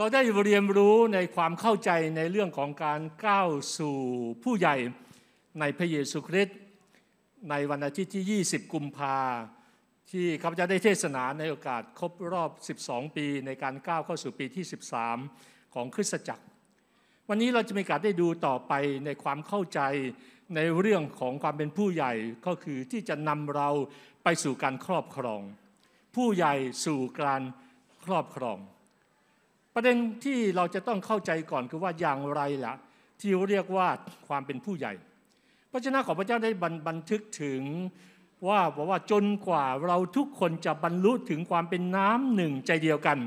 เราได้เรียนรู้ในความเข้าใจในเรื่องของการก้าวสู่ผู้ใหญ่ในพระเยซูคริสต์ในวันอาทิตย์ที่ 20 กุมภาที่ข้าพเจ้าได้เทศนาในโอกาสครบรอบ 12 ปีในการก้าวเข้าสู่ปีที่ 13 ของคริสตจักร วันนี้เราจะมีโอกาสได้ดูต่อไปในความเข้าใจในเรื่องของความเป็นผู้ใหญ่ก็คือที่จะนำเราไปสู่การครอบครอง ผู้ใหญ่สู่การครอบครองประเด็นที่เราจะต้องเข้าใจก่อนคือว่าอย่างไรละ่ะที่เรียกว่าความเป็นผู้ใหญ่ พระเจ้าของพระเจ้าได้บันทึกถึงว่าบอกว่าจนกว่า เราทุกคนจะบรรลุถึงความเป็นน้ำหนึ่งใจเดียวกัน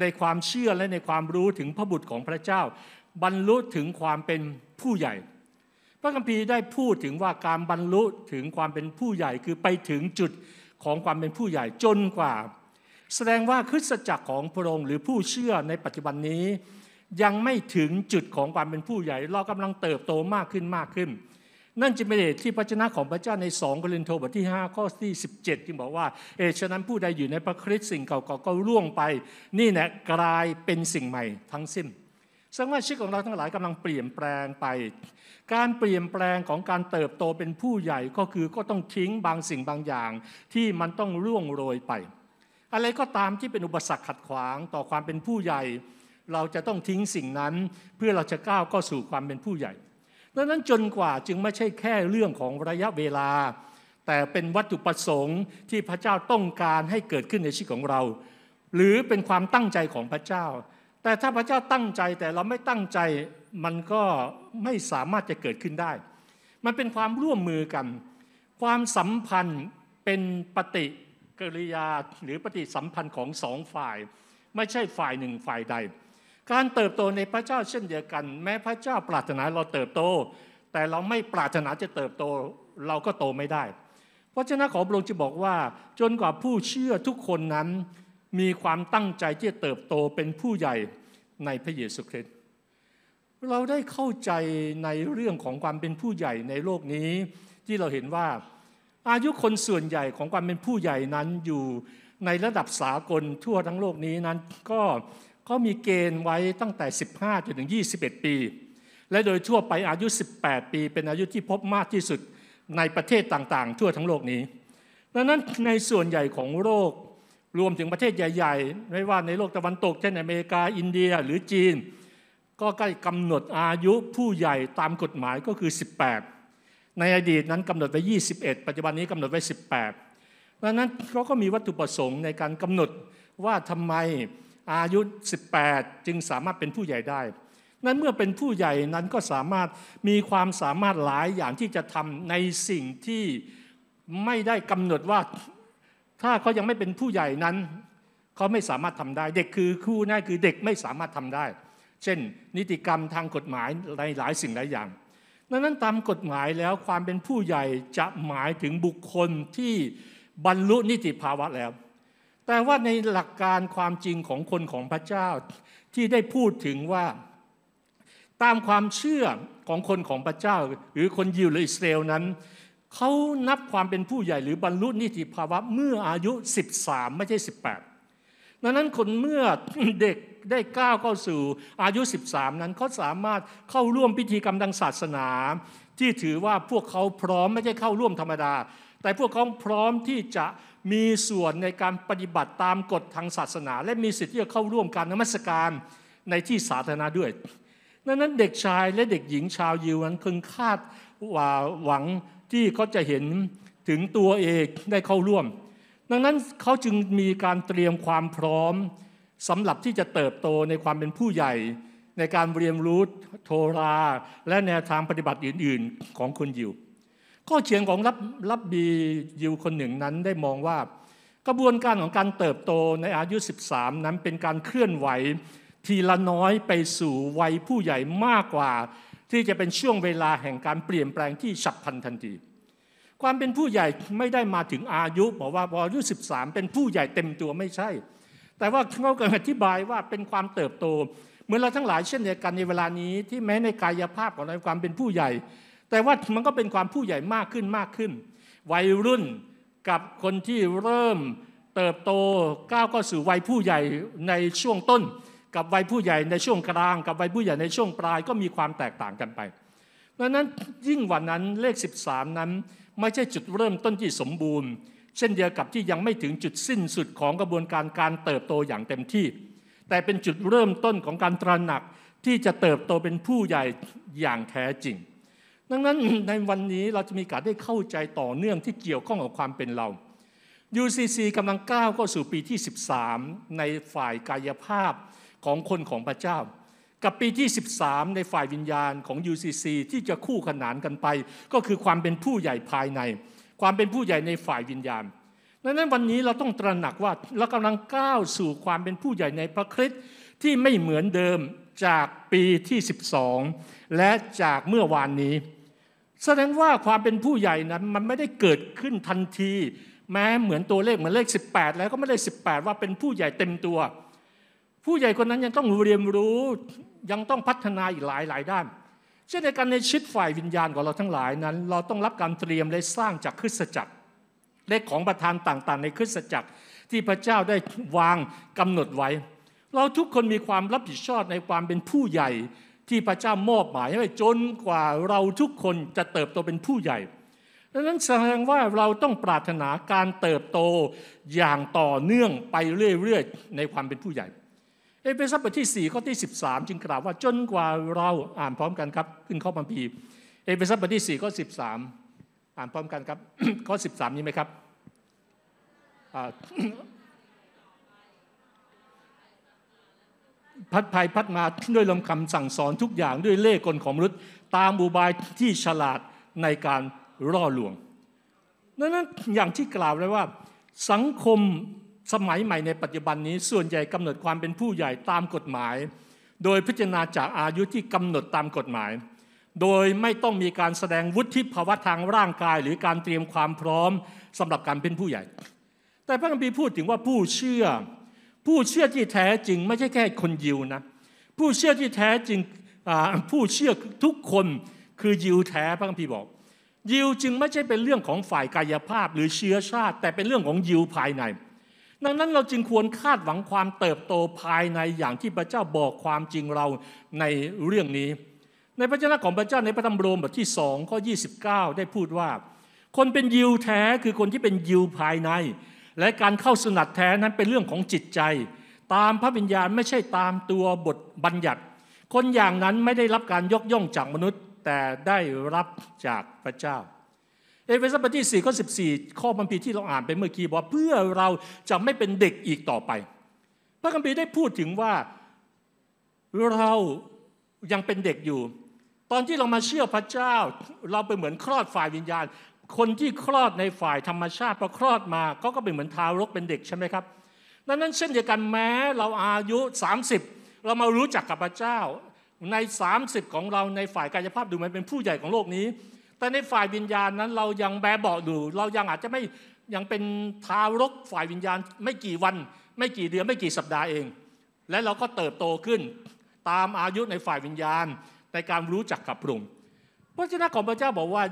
ในความเชื่อและในความรู้ถึงพระบุตรของพระเจ้า บรรลุถึงความเป็นผู้ใหญ่ พระคัมภีร์ได้พูดถึงว่าการบรรลุถึงความเป็นผู้ใหญ่ คือไปถึงจุดของความเป็นผู้ใหญ่จนกว่าแสดงว่าคริสตจักรของพระองค์หรือผู้เชื่อในปัจจุบันนี้ ยังไม่ถึงจุดของความเป็นผู้ใหญ่ เรากำลังเติบโตมากขึ้นมากขึ้น นั่นจึงเป็นเหตุที่พระชนะของพระเจ้าในสองกรินโทบทที่ 5 ข้อที่17ที่บอกว่าเอฉะนั้นผู้ใดอยู่ในพระคริสต์สิ่งเก่าก็ล่วงไป นี่แหละกลายเป็นสิ่งใหม่ทั้งสิ้นแสดงว่าชีวิตของเราทั้งหลายกำลังเปลี่ยนแปลงไป การเปลี่ยนแปลงของการเติบโตเป็นผู้ใหญ่ก็คือก็ต้องทิ้งบางสิ่งบางอย่างที่มันต้องร่วงโรยไปอะไรก็ตามที่เป็นอุปสรรคขัดขวางต่อความเป็นผู้ใหญ่ เราจะต้องทิ้งสิ่งนั้น เพื่อเราจะก้าวข้าสู่ความเป็นผู้ใหญ่ดังนั้นจนกว่าจึงไม่ใช่แค่เรื่องของระยะเวลา แต่เป็นวัตถุประสงค์ที่พระเจ้าต้องการให้เกิดขึ้นในชีวิตของเรา หรือเป็นความตั้งใจของพระเจ้า แต่ถ้าพระเจ้าตั้งใจแต่เราไม่ตั้งใจมันก็ไม่สามารถจะเกิดขึ้นได้ มันเป็นความร่วมมือกัน ความสัมพันธ์เป็นปฏิกริยาหรือปฏิสัมพันธ์ของสองฝ่าย ไม่ใช่ฝ่ายหนึ่งฝ่ายใด การเติบโตในพระเจ้าเช่นเดียวกัน แม้พระเจ้าปรารถนาเราเติบโต แต่เราไม่ปรารถนาจะเติบโตเราก็โตไม่ได้เพราะฉะนั้นขอพระองค์จะบอกว่า จนกว่าผู้เชื่อทุกคนนั้นมีความตั้งใจที่จะเติบโตเป็นผู้ใหญ่ในพระเยซูคริสต์เราได้เข้าใจในเรื่องของความเป็นผู้ใหญ่ในโลกนี้ที่เราเห็นว่าอายุคนส่วนใหญ่ของความเป็นผู้ใหญ่นั้นอยู่ในระดับสากลทั่วทั้งโลกนี้นั้น ก็ก็มีเกณฑ์ไว้ตั้งแต่ 15จนถึง 21 ปี และโดยทั่วไปอายุ 18 ปี เป็นอายุที่พบมากที่สุดในประเทศต่างๆ ทั่วทั้งโลกนี้ดังนั้นในส่วนใหญ่ของโลกรวมถึงประเทศใหญ่ ๆไม่ว่าในโลกตะวันตกเช่นอเมริกาอินเดีย หรือจีน ก็ใกล้กำหนดอายุผู้ใหญ่ตามกฎหมายก็คือ 18ในอดีตนั้นกำหนดไว้ 21 ปัจจุบันนี้กำหนดไว้ 18 เพราะนั้นเขาก็มีวัตถุประสงค์ในการกำหนดว่าทำไมอายุ 18 จึงสามารถเป็นผู้ใหญ่ได้นั้นเมื่อเป็นผู้ใหญ่นั้นก็สามารถมีความสามารถหลายอย่างที่จะทำในสิ่งที่ไม่ได้กำหนดว่าถ้าเขายังไม่เป็นผู้ใหญ่นั้นเขาไม่สามารถทำได้เด็กคือคู่นั่นคือเด็กไม่สามารถทำได้ เช่นนิติกรรมทางกฎหมายในหลายสิ่งหลายอย่างดังนั้นตามกฎหมายแล้วความเป็นผู้ใหญ่จะหมายถึงบุคคลที่บรรลุนิติภาวะแล้ว แต่ว่าในหลักการความจริงของคนของพระเจ้า ที่ได้พูดถึงว่า ตามความเชื่อของคนของพระเจ้าหรือคนยิวหรืออิสราเอลนั้นเขานับความเป็นผู้ใหญ่ หรือบรรลุนิติภาวะเมื่ออายุ 13ไม่ใช่18ดังนั้นคนเมื่อเด็กได้ก้าวเข้าสู่อายุ 13 นั้นเขาสามารถเข้าร่วมพิธีกรรมทางศาสนา ที่ถือว่าพวกเขาพร้อมไม่ใช่เข้าร่วมธรรมดา แต่พวกเขาพร้อมที่จะมีส่วนในการปฏิบัติตามกฎทางศาสนา และมีสิทธิ์ที่จะเข้าร่วมการนมัสการในที่สาธารณะด้วยดังนั้นเด็กชายและเด็กหญิงชาวยิวนั้นคึงคาดหวังที่เขาจะเห็นถึงตัวเองได้เข้าร่วมดังนั้นเขาจึงมีการเตรียมความพร้อมสำหรับที่จะเติบโตในความเป็นผู้ใหญ่ ในการเรียนรู้โทราและแนวทางปฏิบัติอื่น ๆของคนยิวข้อเฉียงของรับรับบียิวคนหนึ่งนั้นได้มองว่า กระบวนการของการเติบโตในอายุ 13 นั้นเป็นการเคลื่อนไหวทีละน้อยไปสู่วัยผู้ใหญ่มากกว่า ที่จะเป็นช่วงเวลาแห่งการเปลี่ยนแปลงที่ฉับพลันทันทีความเป็นผู้ใหญ่ไม่ได้มาถึงอายุบอกว่าพออายุสสิบามเป็นผู้ใหญ่เต็มตัวไม่ใช่ แต่ว่าเขากำลังอธิบายว่าเป็นความเติบโตเหมือนเราทั้งหลายเช่นเดียวกันในเวลานี้ที่แม้ในกายภาพของเราความเป็นผู้ใหญ่ แต่ว่ามันก็เป็นความผู้ใหญ่มากขึ้นมากขึ้น วัยรุ่นกับคนที่เริ่มเติบโตก้าวเข้าสู่วัยผู้ใหญ่ในช่วงต้น กับวัยผู้ใหญ่ในช่วงกลาง กับวัยผู้ใหญ่ในช่วงปลาย ก็มีความแตกต่างกันไปดังนั้นยิ่งวันนั้นเลข 13 นั้นไม่ใช่จุดเริ่มต้นที่สมบูรณ์เช่นเดียวกับที่ยังไม่ถึงจุดสิ้นสุดของกระบวนการการเติบโตอย่างเต็มที่ แต่เป็นจุดเริ่มต้นของการตระหนักที่จะเติบโตเป็นผู้ใหญ่อย่างแท้จริง ดังนั้นในวันนี้เราจะมีการได้เข้าใจต่อเนื่องที่เกี่ยวข้องกับความเป็นเรา UCC กำลังก้าวเข้าสู่ปีที่ 13 ในฝ่ายกายภาพของคนของพระเจ้ากับปีที่13 ในฝ่ายวิญญาณของ UCC ที่จะคู่ขนานกันไป ก็คือความเป็นผู้ใหญ่ภายใน ความเป็นผู้ใหญ่ในฝ่ายวิญญาณดังนั้นวันนี้เราต้องตระหนักว่าเรากำลังก้าวสู่ความเป็นผู้ใหญ่ในพระคริสต์ที่ไม่เหมือนเดิมจากปีที่ 12 และจากเมื่อวานนี้ แสดงว่าความเป็นผู้ใหญ่นั้นมันไม่ได้เกิดขึ้นทันที แม้เหมือนตัวเลขเหมือนเลข 18 แล้วก็ไม่ได้ 18 ว่าเป็นผู้ใหญ่เต็มตัว ผู้ใหญ่คนนั้นยังต้องเรียนรู้ยังต้องพัฒนาอีกหลายหลายด้านเช่นในการในชิดฝ่ายวิญญาณของเราทั้งหลายนั้น เราต้องรับการเตรียมและสร้างจากคริสตจักร และของประธานต่าง ๆ ในคริสตจักรที่พระเจ้าได้วางกำหนดไว้ เราทุกคนมีความรับผิดชอบในความเป็นผู้ใหญ่ ที่พระเจ้ามอบหมายให้จนกว่าเราทุกคนจะเติบโตเป็นผู้ใหญ่ดังนั้นแสดงว่าเราต้องปรารถนาการเติบโตอย่างต่อเนื่องไปเรื่อยๆในความเป็นผู้ใหญ่เอเฟซัสบทที่4ข้อที่13 จึงกล่าวว่าจนกว่าเราอ่านพร้อมกันครับขึ้นข้อบัมพีเอเฟซัสบทที่4ข้อ13 อ่านพร้อมกันครับ ข้อ 13นี้ไหมครับพัดภัยพัดมาด้วยลำคำสั่งสอนทุกอย่างด้วยเล่ห์กลของมนุษย์ตามบูบายที่ฉลาดในการร่อลวงงนั้นอย่างที่กล่าวไว้ว่าสังคมสมัยใหม่ในปัจจุบันนี้ส่วนใหญ่กำหนดความเป็นผู้ใหญ่ตามกฎหมาย โดยพิจารณาจากอายุที่กำหนดตามกฎหมาย โดยไม่ต้องมีการแสดงวุฒิภาวะทางร่างกายหรือการเตรียมความพร้อมสำหรับการเป็นผู้ใหญ่ แต่พระคัมภีร์พูดถึงว่าผู้เชื่อ ผู้เชื่อที่แท้จริงไม่ใช่แค่คนยิวนะผู้เชื่อที่แท้จริงผู้เชื่อทุกคนคือยิวแท้พระคัมภีร์บอก ยิวจึงไม่ใช่เป็นเรื่องของฝ่ายกายภาพหรือเชื้อชาติ แต่เป็นเรื่องของยิวภายในดังนั้นเราจึงควรคาดหวังความเติบโตภายในอย่างที่พระเจ้าบอกความจริงเราในเรื่องนี้ ในพระเจ้าของพระเจ้าในพระธรรมโรมบทที่สองข้อ29 ได้พูดว่า คนเป็นยิวแท้คือคนที่เป็นยิวภายใน และการเข้าสนัดแท้นั้นเป็นเรื่องของจิตใจ ตามพระวิญญาณไม่ใช่ตามตัวบทบัญญัติ คนอย่างนั้นไม่ได้รับการยกย่องจากมนุษย์ แต่ได้รับจากพระเจ้าเอเฟซัสบทที่4ข้อ14ข้อบัมพีที่เราอ่านไปเมื่อกี้บอกเพื่อเราจะไม่เป็นเด็กอีกต่อไป พระคัมภีร์ได้พูดถึงว่าเรายังเป็นเด็กอยู่ ตอนที่เรามาเชื่อพระเจ้าเราเป็นเหมือนคลอดฝ่ายวิญญาณ คนที่คลอดในฝ่ายธรรมชาติพอคลอดมาก็ก็เป็นเหมือนทารกเป็นเด็กใช่ไหมครับดังนั้นเช่นเดียวกันแม้เราอายุ 30 เรามารู้จักกับพระเจ้าใน 30 ของเราในฝ่ายกายภาพดูมันเป็นผู้ใหญ่ของโลกนี้แต่ในฝ่ายวิญญาณนั้นเรายังแบเบาอยู่เรายังอาจจะไม่ยังเป็นทารกฝ่ายวิญญาณ ไม่กี่วันไม่กี่เดือนไม่กี่สัปดาห์เอง และเราก็เติบโตขึ้น ตามอายุในฝ่ายวิญญาณในการรู้จักกับพระองค์พระเจ้าของพระเจ้าบอกว่า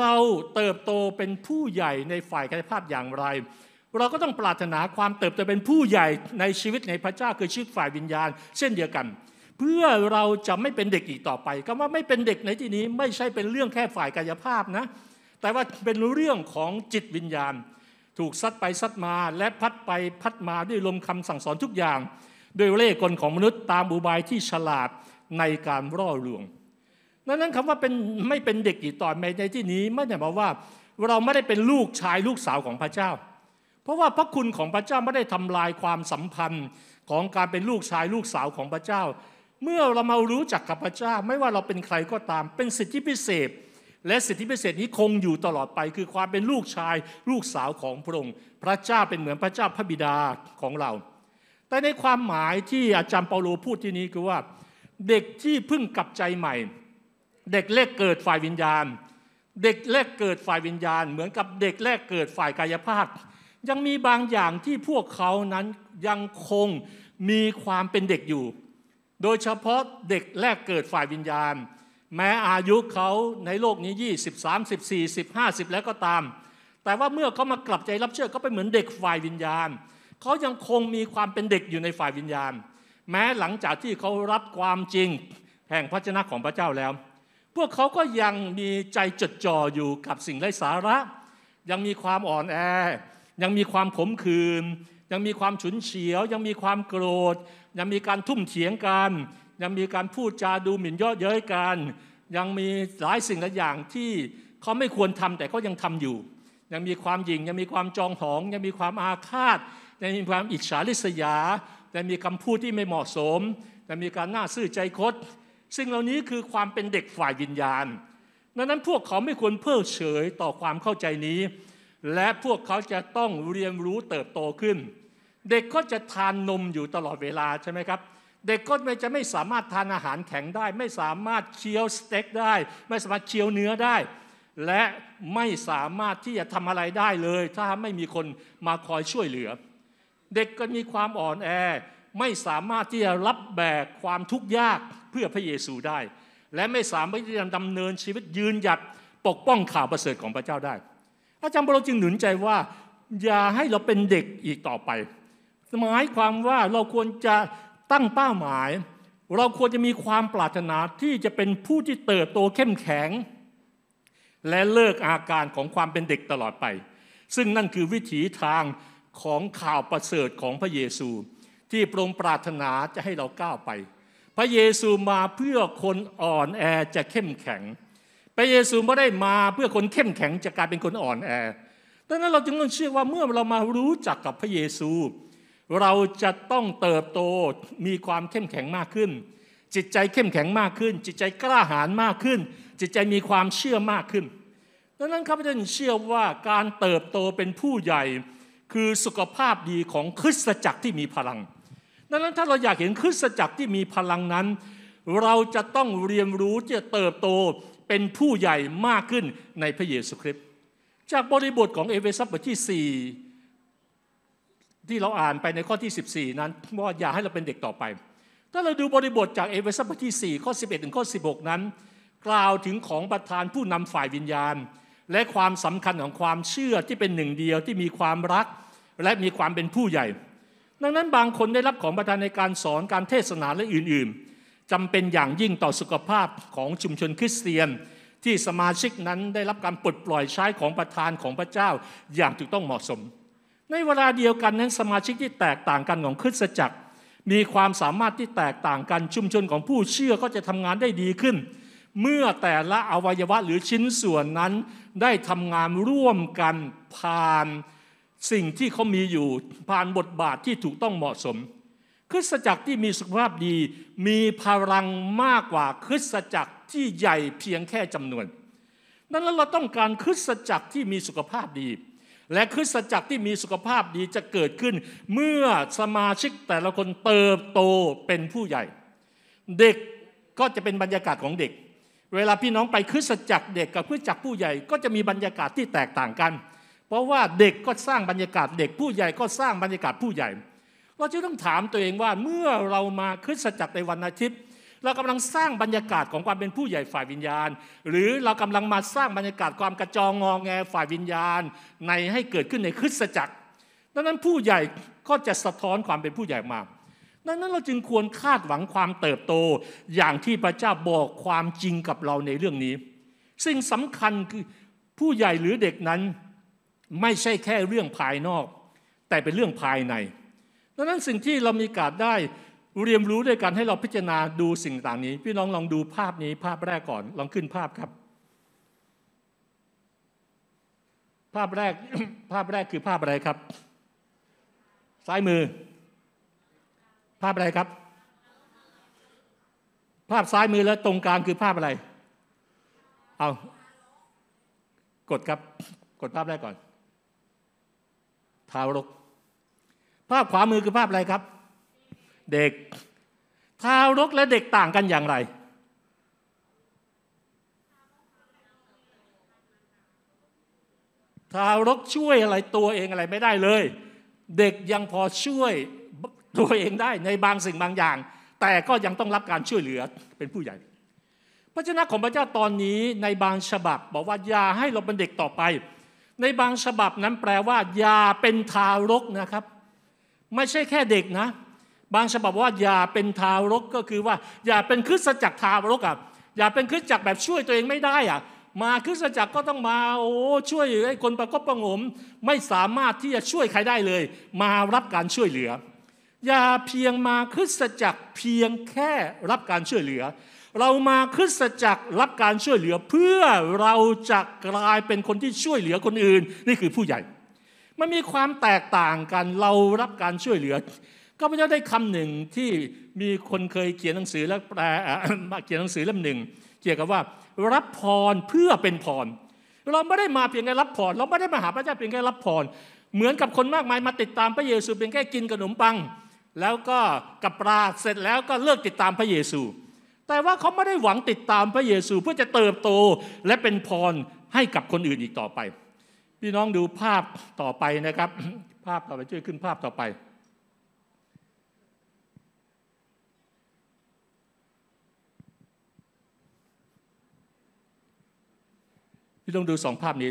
เราเติบโตเป็นผู้ใหญ่ในฝ่ายกายภาพอย่างไร เราก็ต้องปรารถนาความเติบโตเป็นผู้ใหญ่ในชีวิตในพระเจ้าคือชีวิตฝ่ายวิญญาณ เช่นเดียวกันเพื่อเราจะไม่เป็นเด็กอีกต่อไปก็ว่าไม่เป็นเด็กในที่นี้ไม่ใช่เป็นเรื่องแค่ฝ่ายกายภาพนะ แต่ว่าเป็นเรื่องของจิตวิญญาณถูกซัดไปซัดมาและพัดไปพัดมาด้วยลมคำสั่งสอนทุกอย่างด้วยเล่ห์กลของมนุษย์ตามอุบายที่ฉลาดในการร่อลวงันั้นคำว่าเป็นไม่เป็นเด็กอีกต่อไปในที่นี้ไม่ได้หมายว่าเราไม่ได้เป็นลูกชายลูกสาวของพระเจ้า เพราะว่าพระคุณของพระเจ้าไม่ได้ทำลายความสัมพันธ์ของการเป็นลูกชายลูกสาวของพระเจ้าเมื่อเรามารู้จักกับพระเจ้า ไม่ว่าเราเป็นใครก็ตามเป็นสิทธิพิเศษ และสิทธิพิเศษนี้คงอยู่ตลอดไป คือความเป็นลูกชายลูกสาวของพระองค์พระเจ้าเป็นเหมือนพระเจ้าพระบิดาของเรา แต่ในความหมายที่อาจารย์เปาโลพูดที่นี้คือว่าเด็กที่เพิ่งกลับใจใหม่ เด็กแรกเกิดฝ่ายวิญญาณ เด็กแรกเกิดฝ่ายวิญญาณ เหมือนกับเด็กแรกเกิดฝ่ายกายภาพ ยังมีบางอย่างที่พวกเขานั้นยังคงมีความเป็นเด็กอยู่โดยเฉพาะเด็กแรกเกิดฝ่ายวิญญาณ แม้อายุเขาในโลกนี้20 30 40 50 แล้วก็ตาม แต่ว่าเมื่อเขามากลับใจรับเชื่อเป็ไปเหมือนเด็กฝ่ายวิญญาณ เขายังคงมีความเป็นเด็กอยู่ในฝ่ายวิญญาณ แม้หลังจากที่เขารับความจริง แห่งพระชนะของพระเจ้าแล้ว พวกเขาก็ยังมีใจจดจ่ออยู่กับสิ่งไร้สาระ ยังมีความอ่อนแอ ยังมีความขมขื่นยังมีความฉุนเฉียว ยังมีความโกรธยังมีการทุ่มเถียงกัน ยังมีการพูดจาดูหมิ่นย่อเย้ยกัน ยังมีหลายสิ่งหลายอย่างที่เขาไม่ควรทำแต่เขายังทำอยู่ ยังมีความหยิ่งยังมีความจองหอง ยังมีความอาฆาตยังมีความอิจฉาริษยาแต่มีคำพูดที่ไม่เหมาะสมแต่มีการหน้าซื่อใจคดสิ่งเหล่านี้คือความเป็นเด็กฝ่ายวิญญาณดังนั้นพวกเขาไม่ควรเพิกเฉยต่อความเข้าใจนี้และพวกเขาจะต้องเรียนรู้เติบโตขึ้นเด็กก็จะทานนมอยู่ตลอดเวลาใช่ไหมครับ เด็กก็ไม่จะไม่สามารถทานอาหารแข็งได้ ไม่สามารถเคี้ยวสเต็กได้ ไม่สามารถเคี้ยวเนื้อได้ และไม่สามารถที่จะทำอะไรได้เลย ถ้าไม่มีคนมาคอยช่วยเหลือ เด็กก็มีความอ่อนแอ ไม่สามารถที่จะรับแบกความทุกข์ยากเพื่อพระเยซูได้ และไม่สามารถที่จะดำเนินชีวิตยืนหยัดปกป้องข่าวประเสริฐของพระเจ้าได้อาจารย์บรจึงหนุนใจว่า อย่าให้เราเป็นเด็กอีกต่อไปหมายความว่าเราควรจะตั้งเป้าหมาย เราควรจะมีความปรารถนาที่จะเป็นผู้ที่เติบโตเข้มแข็ง และเลิกอาการของความเป็นเด็กตลอดไป ซึ่งนั่นคือวิถีทางของข่าวประเสริฐของพระเยซูที่ปรองปรารถนาจะให้เราก้าวไป พระเยซูมาเพื่อคนอ่อนแอจะเข้มแข็ง พระเยซูไม่ได้มาเพื่อคนเข้มแข็งจะกลายเป็นคนอ่อนแอ ดังนั้นเราจึงต้องเชื่อว่าเมื่อเรามารู้จักกับพระเยซูเราจะต้องเติบโตมีความเข้มแข็งมากขึ้น จิตใจเข้มแข็งมากขึ้น จิตใจกล้าหาญมากขึ้น จิตใจมีความเชื่อมากขึ้นดังนั้นข้าพเจ้าเชื่อว่าการเติบโตเป็นผู้ใหญ่ คือสุขภาพดีของคริสตจักรที่มีพลังดังนั้นถ้าเราอยากเห็นคริสตจักรที่มีพลังนั้น เราจะต้องเรียนรู้จะเติบโตเป็นผู้ใหญ่มากขึ้นในพระเยซูคริสต์จากบริบทของเอเฟซัสบทที่ 4ที่เราอ่านไปในข้อที่ 14 นั้นว่าอย่าให้เราเป็นเด็กต่อไป ถ้าเราดูบริบทจากเอเวอเรสต์บทที่ 4 ข้อ 11ถึงข้อ 16 นั้น กล่าวถึงของประธานผู้นำฝ่ายวิญญาณ และความสำคัญของความเชื่อที่เป็นหนึ่งเดียวที่มีความรักและมีความเป็นผู้ใหญ่ ดังนั้นบางคนได้รับของประธานในการสอนการเทศนาและอื่นๆจำเป็นอย่างยิ่งต่อสุขภาพของชุมชนคริสเตียนที่สมาชิกนั้นได้รับการปลดปล่อยใช้ของประธานของพระเจ้าอย่างถูกต้องเหมาะสมในเวลาเดียวกันนั้นสมาชิกที่แตกต่างกันของคริสตจักร มีความสามารถที่แตกต่างกันชุมชนของผู้เชื่อก็จะทำงานได้ดีขึ้น เมื่อแต่ละอวัยวะหรือชิ้นส่วนนั้นได้ทำงานร่วมกันผ่านสิ่งที่เขามีอยู่ผ่านบทบาทที่ถูกต้องเหมาะสมคริสตจักรที่มีสุขภาพดี มีพลังมากกว่าคริสตจักรที่ใหญ่เพียงแค่จำนวนนั้นเราต้องการคริสตจักรที่มีสุขภาพดีและคริสตจักรที่มีสุขภาพดีจะเกิดขึ้นเมื่อสมาชิกแต่ละคนเติบโตเป็นผู้ใหญ่ เด็กก็จะเป็นบรรยากาศของเด็ก เวลาพี่น้องไปคริสตจักรเด็กกับคริสตจักรผู้ใหญ่ก็จะมีบรรยากาศที่แตกต่างกัน เพราะว่าเด็กก็สร้างบรรยากาศเด็กผู้ใหญ่ก็สร้างบรรยากาศผู้ใหญ่เราจะต้องถามตัวเองว่าเมื่อเรามาคริสตจักรในวันอาทิตย์เรากำลังสร้างบรรยากาศของความเป็นผู้ใหญ่ฝ่ายวิญญาณ หรือเรากำลังมาสร้างบรรยากาศความกระจองงอแงฝ่ายวิญญาณ ในให้เกิดขึ้นในคริสตจักร ดังนั้นผู้ใหญ่ก็จะสะท้อนความเป็นผู้ใหญ่มาดังนั้นเราจึงควรคาดหวังความเติบโตอย่างที่พระเจ้าบอกความจริงกับเราในเรื่องนี้สิ่งสำคัญคือ ผู้ใหญ่หรือเด็กนั้นไม่ใช่แค่เรื่องภายนอก แต่เป็นเรื่องภายในดังนั้นสิ่งที่เรามีการได้เรียนรู้ด้วยกันให้เราพิจารณาดูสิ่งต่างนี้ พี่น้องลองดูภาพนี้ ภาพแรกก่อน ลองขึ้นภาพครับ ภาพแรกภาพแรกคือภาพอะไรครับ ซ้ายมือ ภาพอะไรครับ ภาพซ้ายมือแล้วตรงกลางคือภาพอะไรเอากดครับ กดภาพแรกก่อน ทารก ภาพขวามือคือภาพอะไรครับเด็กทารกและเด็กต่างกันอย่างไร ทารกช่วยอะไรตัวเองอะไรไม่ได้เลย เด็กยังพอช่วยตัวเองได้ในบางสิ่งบางอย่าง แต่ก็ยังต้องรับการช่วยเหลือเป็นผู้ใหญ่พระเจ้าของพระเจ้าตอนนี้ในบางฉบับ บอกว่าอย่าให้เราเป็นเด็กต่อไป ในบางฉบับนั้นแปลว่า อย่าเป็นทารกนะครับ ไม่ใช่แค่เด็กนะบางฉบับว่าอย่าเป็นทารกก็คือว่า อย่าเป็นคริสตจักรทารกอ่ะอย่าเป็นคริสตจักรแบบช่วยตัวเองไม่ได้อ่ะมาคริสตจักรก็ต้องมาโอ้ช่วยไอ้คนประกบประงมไม่สามารถที่จะช่วยใครได้เลย มารับการช่วยเหลือ อย่าเพียงมาคริสตจักรเพียงแค่รับการช่วยเหลือ เรามาคริสตจักรรับการช่วยเหลือ เพื่อเราจะกลายเป็นคนที่ช่วยเหลือคนอื่น นี่คือผู้ใหญ่มันมีความแตกต่างกันเรารับการช่วยเหลือก็พระเจ้าได้คำหนึ่งที่มีคนเคยเขียนหนังสือและแปลมาเขียนหนังสือเล่มหนึ่ง เกี่ยวกับว่ารับพรเพื่อเป็นพร เราไม่ได้มาเพียงแค่รับพรเราไม่ได้มาหาพระเจ้าเพียงแค่รับพร เหมือนกับคนมากมายมาติดตามพระเยซูเพียงแค่กินขนมปัง แล้วก็กับปลาเสร็จแล้วก็เลิกติดตามพระเยซู แต่ว่าเขาไม่ได้หวังติดตามพระเยซูเพื่อจะเติบโตและเป็นพรให้กับคนอื่นอีกต่อไป พี่น้องดูภาพต่อไปนะครับ ภาพต่อไปช่วยขึ้นภาพต่อไปี่ต้องดูสองภาพนี้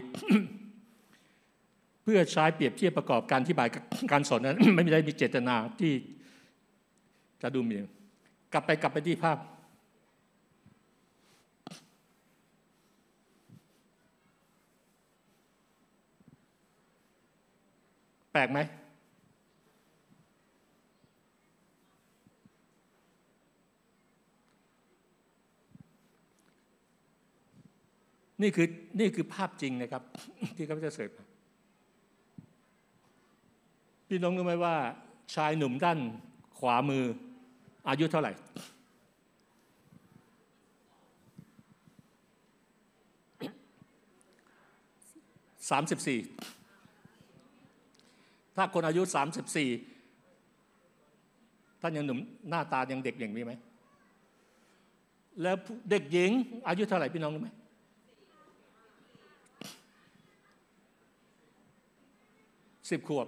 เพื่อใช้เปรียบเทียบประกอบการที่บายการสอนนั้น ไม่ได้มีเจตนาที่จะดูมีกลับไปกลับไปที่ภาพ แปลกไหมนี่คือ นี่คือภาพจริงนะครับที่ข้าพเจ้าเสพพี่น้องรู้ไหมว่าชายหนุ่มด้านขวามืออายุเท่าไหร่สามสิบสี่ถ้าคนอายุสามสิบสี่ท่านยังหนุ่มหน้าตา ยังเด็กอย่างนี้ไหมแล้วเด็กหญิงอายุเท่าไหร่พี่น้องรู้ไหมสิบขวบ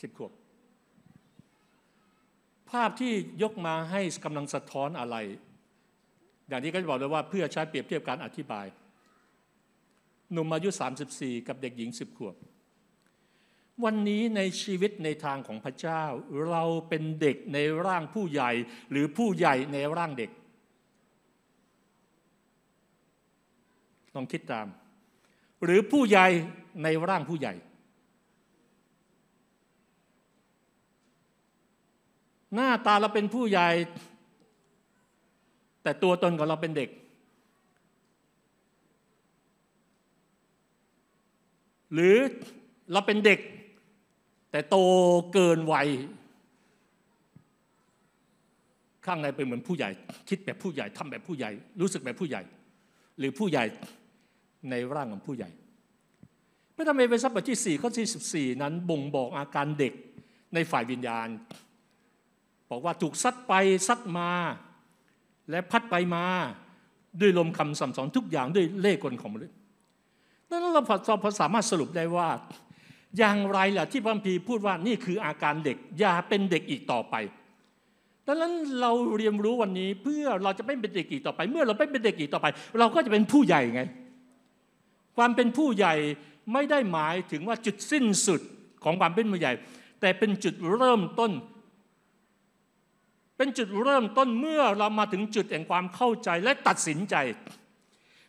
สิบขวบ ภาพที่ยกมาให้กำลังสะท้อนอะไร อย่างที่ก็จะบอกเลยว่าเพื่อใช้เปรียบเทียบการอธิบาย หนุ่มอายุ34 กับเด็กหญิง10ขวบ วันนี้ในชีวิตในทางของพระเจ้าเราเป็นเด็กในร่างผู้ใหญ่หรือผู้ใหญ่ในร่างเด็กลองคิดตามหรือผู้ใหญ่ในร่างผู้ใหญ่ หน้าตาเราเป็นผู้ใหญ่ แต่ตัวตนของเราเป็นเด็ก หรือเราเป็นเด็กแต่โตเกินวัยข้างในเป็นเหมือนผู้ใหญ่ คิดแบบผู้ใหญ่ทำแบบผู้ใหญ่รู้สึกแบบผู้ใหญ่หรือผู้ใหญ่ในร่างของผู้ใหญ่พระธรรมเอเฟซัสบทที่4ข้อที่14นั้น บ่งบอกอาการเด็กในฝ่ายวิญญาณ บอกว่าถูกซัดไปซัดมา และพัดไปมาด้วยลมคำสั่งสอนทุกอย่างด้วยเล่ห์กลของมนุษย์ดังนั้นเราพอสามารถสรุปได้ว่าอย่างไรล่ะที่พระพีพูดว่านี่คืออาการเด็กอย่าเป็นเด็กอีกต่อไปดังนั้นเราเรียนรู้วันนี้เพื่อเราจะไม่เป็นเด็กอีกต่อไปเมื่อเราไม่เป็นเด็กอีกต่อไป เราก็จะเป็นผู้ใหญ่ไงความเป็นผู้ใหญ่ไม่ได้หมายถึงว่าจุดสิ้นสุดของความเป็นผู้ใหญ่ แต่เป็นจุดเริ่มต้น เป็นจุดเริ่มต้นเมื่อเรามาถึงจุดแห่งความเข้าใจและตัดสินใจ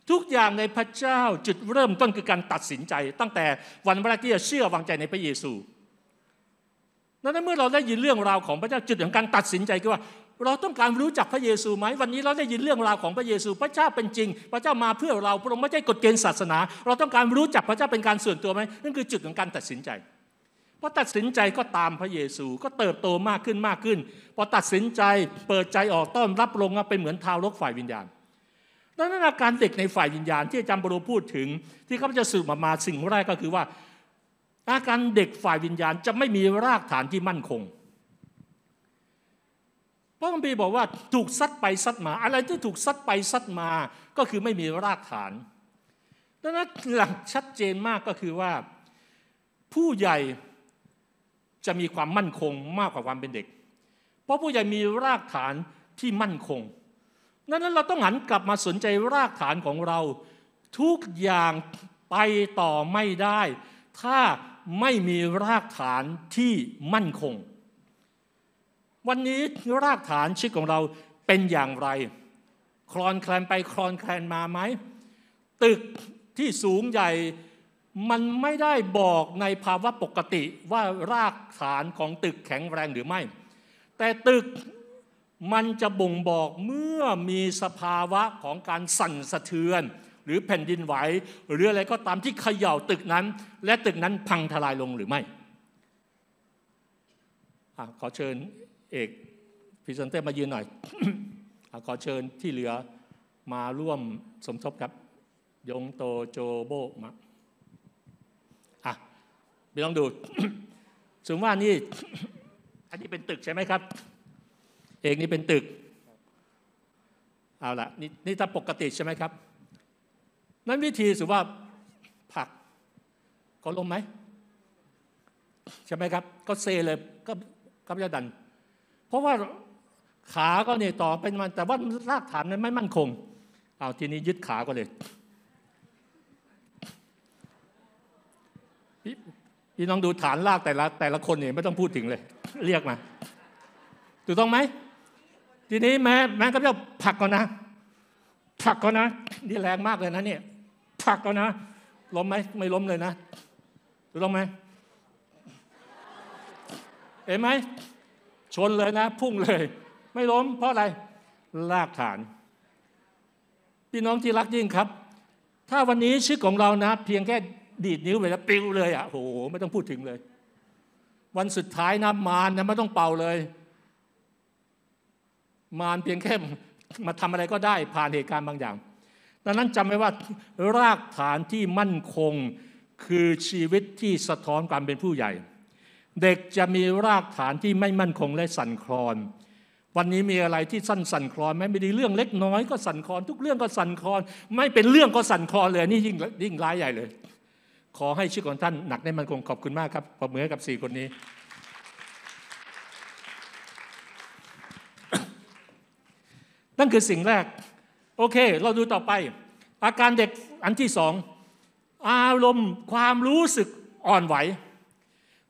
ทุกอย่างในพระเจ้าจุดเริ่มต้นคือการตัดสินใจ ตั้งแต่วันแรกที่เชื่อวางใจในพระเยซูดังนั้นเมื่อเราได้ยินเรื่องราวของพระเจ้าจุดของการตัดสินใจคือว่าเราต้องการรู้จักพระเยซูไหมวันนี้เราได้ยินเรื่องราวของพระเยซูพระเจ้าเป็นจริง พระเจ้ามาเพื่อเราพระองค์ไม่ใช่กฎเกณฑ์ศาสนา เราต้องการรู้จักพระเจ้าเป็นการส่วนตัวไหมนั่นคือจุดของการตัดสินใจพอตัดสินใจก็ตามพระเยซูก็เติบโตมากขึ้นมากขึ้นพอตัดสินใจเปิดใจออกต้อนรับลงเป็นเหมือนทาวกฝ่ายวิญญาณดังนั้นอาการเด็กในฝ่ายวิญญาณ ที่อาจารย์บรูพูดถึงที่เขาจะสืบมามาสิ่งแรกก็คือว่าอาการเด็กฝ่ายวิญญาณจะไม่มีรากฐานที่มั่นคงพระคัมภีร์บอกว่าถูกซัดไปซัดมาอะไรที่ถูกซัดไปซัดมาก็คือไม่มีรากฐาน ดังนั้นหลักชัดเจนมากก็คือว่าผู้ใหญ่จะมีความมั่นคงมากกว่าความเป็นเด็ก เพราะผู้ใหญ่มีรากฐานที่มั่นคงดังนั้นเราต้องหันกลับมาสนใจรากฐานของเราทุกอย่างไปต่อไม่ได้ ถ้าไม่มีรากฐานที่มั่นคงวันนี้รากฐานชีวิตของเราเป็นอย่างไรคลอนแคลนไปคลอนแคลนมาไหมตึกที่สูงใหญ่มันไม่ได้บอกในภาวะปกติว่ารากฐานของตึกแข็งแรงหรือไม่ แต่ตึกมันจะบ่งบอกเมื่อมีสภาวะของการสั่นสะเทือน หรือแผ่นดินไหวหรืออะไรก็ตามที่เขย่าตึกนั้น และตึกนั้นพังทลายลงหรือไม่อขอเชิญเอกพิเซนเต้มายืนหน่อย ขอเชิญที่เหลือมาร่วมสมทบครับ ยงโตโจโบมาอ่ะไปลองดูสมงว่านี่ อันนี้เป็นตึกใช่ไหมครับ เอกนี่เป็นตึก เอาละนี่นี่ถ้าปกติใช่ไหมครับ นั้นวิธีสุว่าผักก็ลงไหมใช่ไหมครับ ก็เซเลยก็ก็จะดันเพราะว่าขาก็เนี่ยต่อไปมันแต่ว่ารากฐานมันไม่มั่นคง เอาทีนี้ยึดขาก็เลยพี่น้องดูฐานรากแต่ละ แต่ละคนเนี่ยไม่ต้องพูดถึงเลย เรียกมา ถูกต้องไหมทีนี้แม่แม่ก็จะผักก่อนนะผักก่อนนะนี่แรงมากเลยนะเนี่ย ผักก่อนนะล้มไหมไม่ล้มเลยนะถูกต้องไหมเอ็มไหมชนเลยนะ พุ่งเลย ไม่ล้ม เพราะอะไรรากฐานพี่น้องที่รักยิ่งครับ ถ้าวันนี้ชื่อของเรานะ เพียงแค่ดีดนิ้วไปแล้วปิวเลยอะ่ะโอ้โหไม่ต้องพูดถึงเลย วันสุดท้ายนะมารนะไม่ต้องเป่าเลย มารเพียงแค่มาทำอะไรก็ได้ ผ่านเหตุการณ์บางอย่างดังนั้นจำไว้ว่ารากฐานที่มั่นคงคือชีวิตที่สะท้อนความเป็นผู้ใหญ่เด็กจะมีรากฐานที่ไม่มั่นคงและสั่นคลอนวันนี้มีอะไรที่สั้นสั่นคลอนไหมไม่ดีเรื่องเล็กน้อยก็สั่นคลอนทุกเรื่องก็สั่นคลอนไม่เป็นเรื่องก็สั่นคลอนเลยนี่ยิ่งยิ่งร้ายใหญ่เลย ขอให้ชื่อของท่านหนักในมั่นคงขอบคุณมากครับปรบมือกับสี่คนนี้ นั่นคือสิ่งแรก โอเค เราดูต่อไป อาการเด็กอันที่สอง อารมณ์ความรู้สึกอ่อนไหว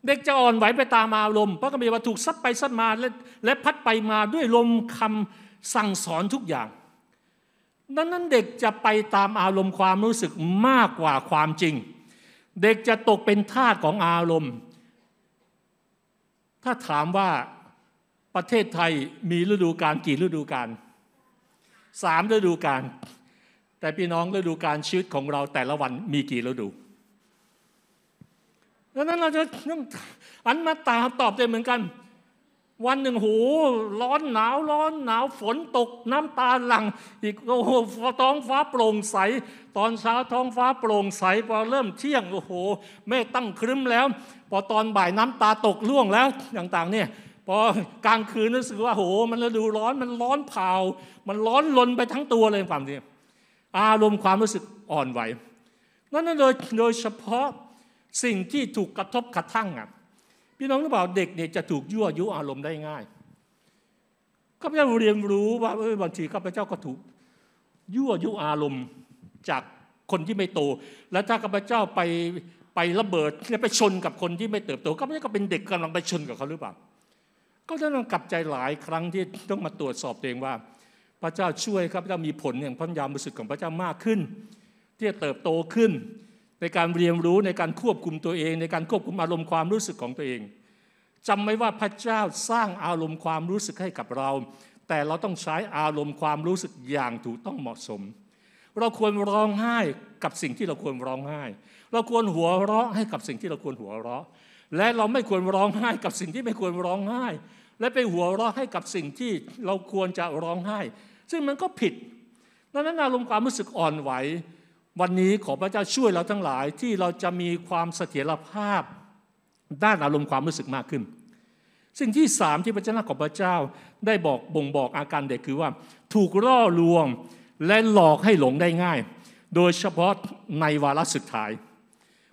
เด็กจะอ่อนไหวไปตามอารมณ์พระคัมภีร์ว่าถูกซัดไปซัดมาและและพัดไปมาด้วยลมคำสั่งสอนทุกอย่างดังนั้นเด็กจะไปตามอารมณ์ความรู้สึกมากกว่าความจริง เด็กจะตกเป็นทาสของอารมณ์ ถ้าถามว่าประเทศไทยมีฤดูกาลกี่ฤดูกาลสามฤดูกาลแต่พี่น้องฤดูกาลชีวิตของเราแต่ละวันมีกี่ฤดูดังนั้นเราจะอันมาตาตอบได้เหมือนกัน วันหนึ่งหู ร้อนหนาวร้อนหนาวฝนตกน้ำตาหลังอีกโอ้โหท้องฟ้าโปร่งใส ตอนเช้าท้องฟ้าโปร่งใสพอเริ่มเที่ยงโอ้โหเม่ตั้งครึ้มแล้ว พอตอนบ่ายน้ำตาตกล่วงแล้วต่างๆเนี่ยพอกลางคืนรู้สึกว่าโอ้โหมันดูร้อนมันร้อนเผามันร้อนลนไปทั้งตัวเลยความนี้อารมณ์ความรู้สึกอ่อนไหวนั่นโดยโดยเฉพาะสิ่งที่ถูกกระทบกระทั่งอ่ะพี่น้องรู้เปล่าเด็กเนี่ยจะถูกยั่วยุอารมณ์ได้ง่ายข้าพเจ้าเรียนรู้ว่าเออบางทีข้าพเจ้าก็ถูกยั่วยุอารมณ์จากคนที่ไม่โต แล้วถ้าข้าพเจ้าไปไประเบิดไปชนกับคนที่ไม่เติบโตข้าพเจ้าก็เป็นเด็กกำลังไปชนกับเขาหรือเปล่าก็ต้องกลับใจหลายครั้งที่ต้องมาตรวจสอบตัวเองว่า พระเจ้าช่วยครัพเจ้ามีผลอย่างพันยามบริสุทธิ์ของพระเจ้ามากขึ้น ที่จะเติบโตขึ้นในการเรียนรู้ในการควบคุมตัวเอง ในการควบคุมอารมณ์ความรู้สึกของตัวเองจำไว้ว่าพระเจ้าสร้างอารมณ์ความรู้สึกให้กับเรา แต่เราต้องใช้อารมณ์ความรู้สึกอย่างถูกต้องเหมาะสม เราควรร้องไห้กับสิ่งที่เราควรร้องไห้ เราควรหัวเราะให้กับสิ่งที่เราควรหัวเราะ และเราไม่ควรร้องไห้กับสิ่งที่ไม่ควรร้องไห้ และไปหัวเราะให้กับสิ่งที่เราควรจะร้องไห้ ซึ่งมันก็ผิด ดังนั้นอารมณ์ความรู้สึกอ่อนไหววันนี้ขอพระเจ้าช่วยเราทั้งหลายที่เราจะมีความเสถียรภาพด้านอารมณ์ความรู้สึกมากขึ้น สิ่งที่สามที่พระเจ้าของพระเจ้าได้บอกบ่งบอกอาการเด็กคือว่า ถูกล่อลวงและหลอกให้หลงได้ง่าย โดยเฉพาะในวาระสุดท้าย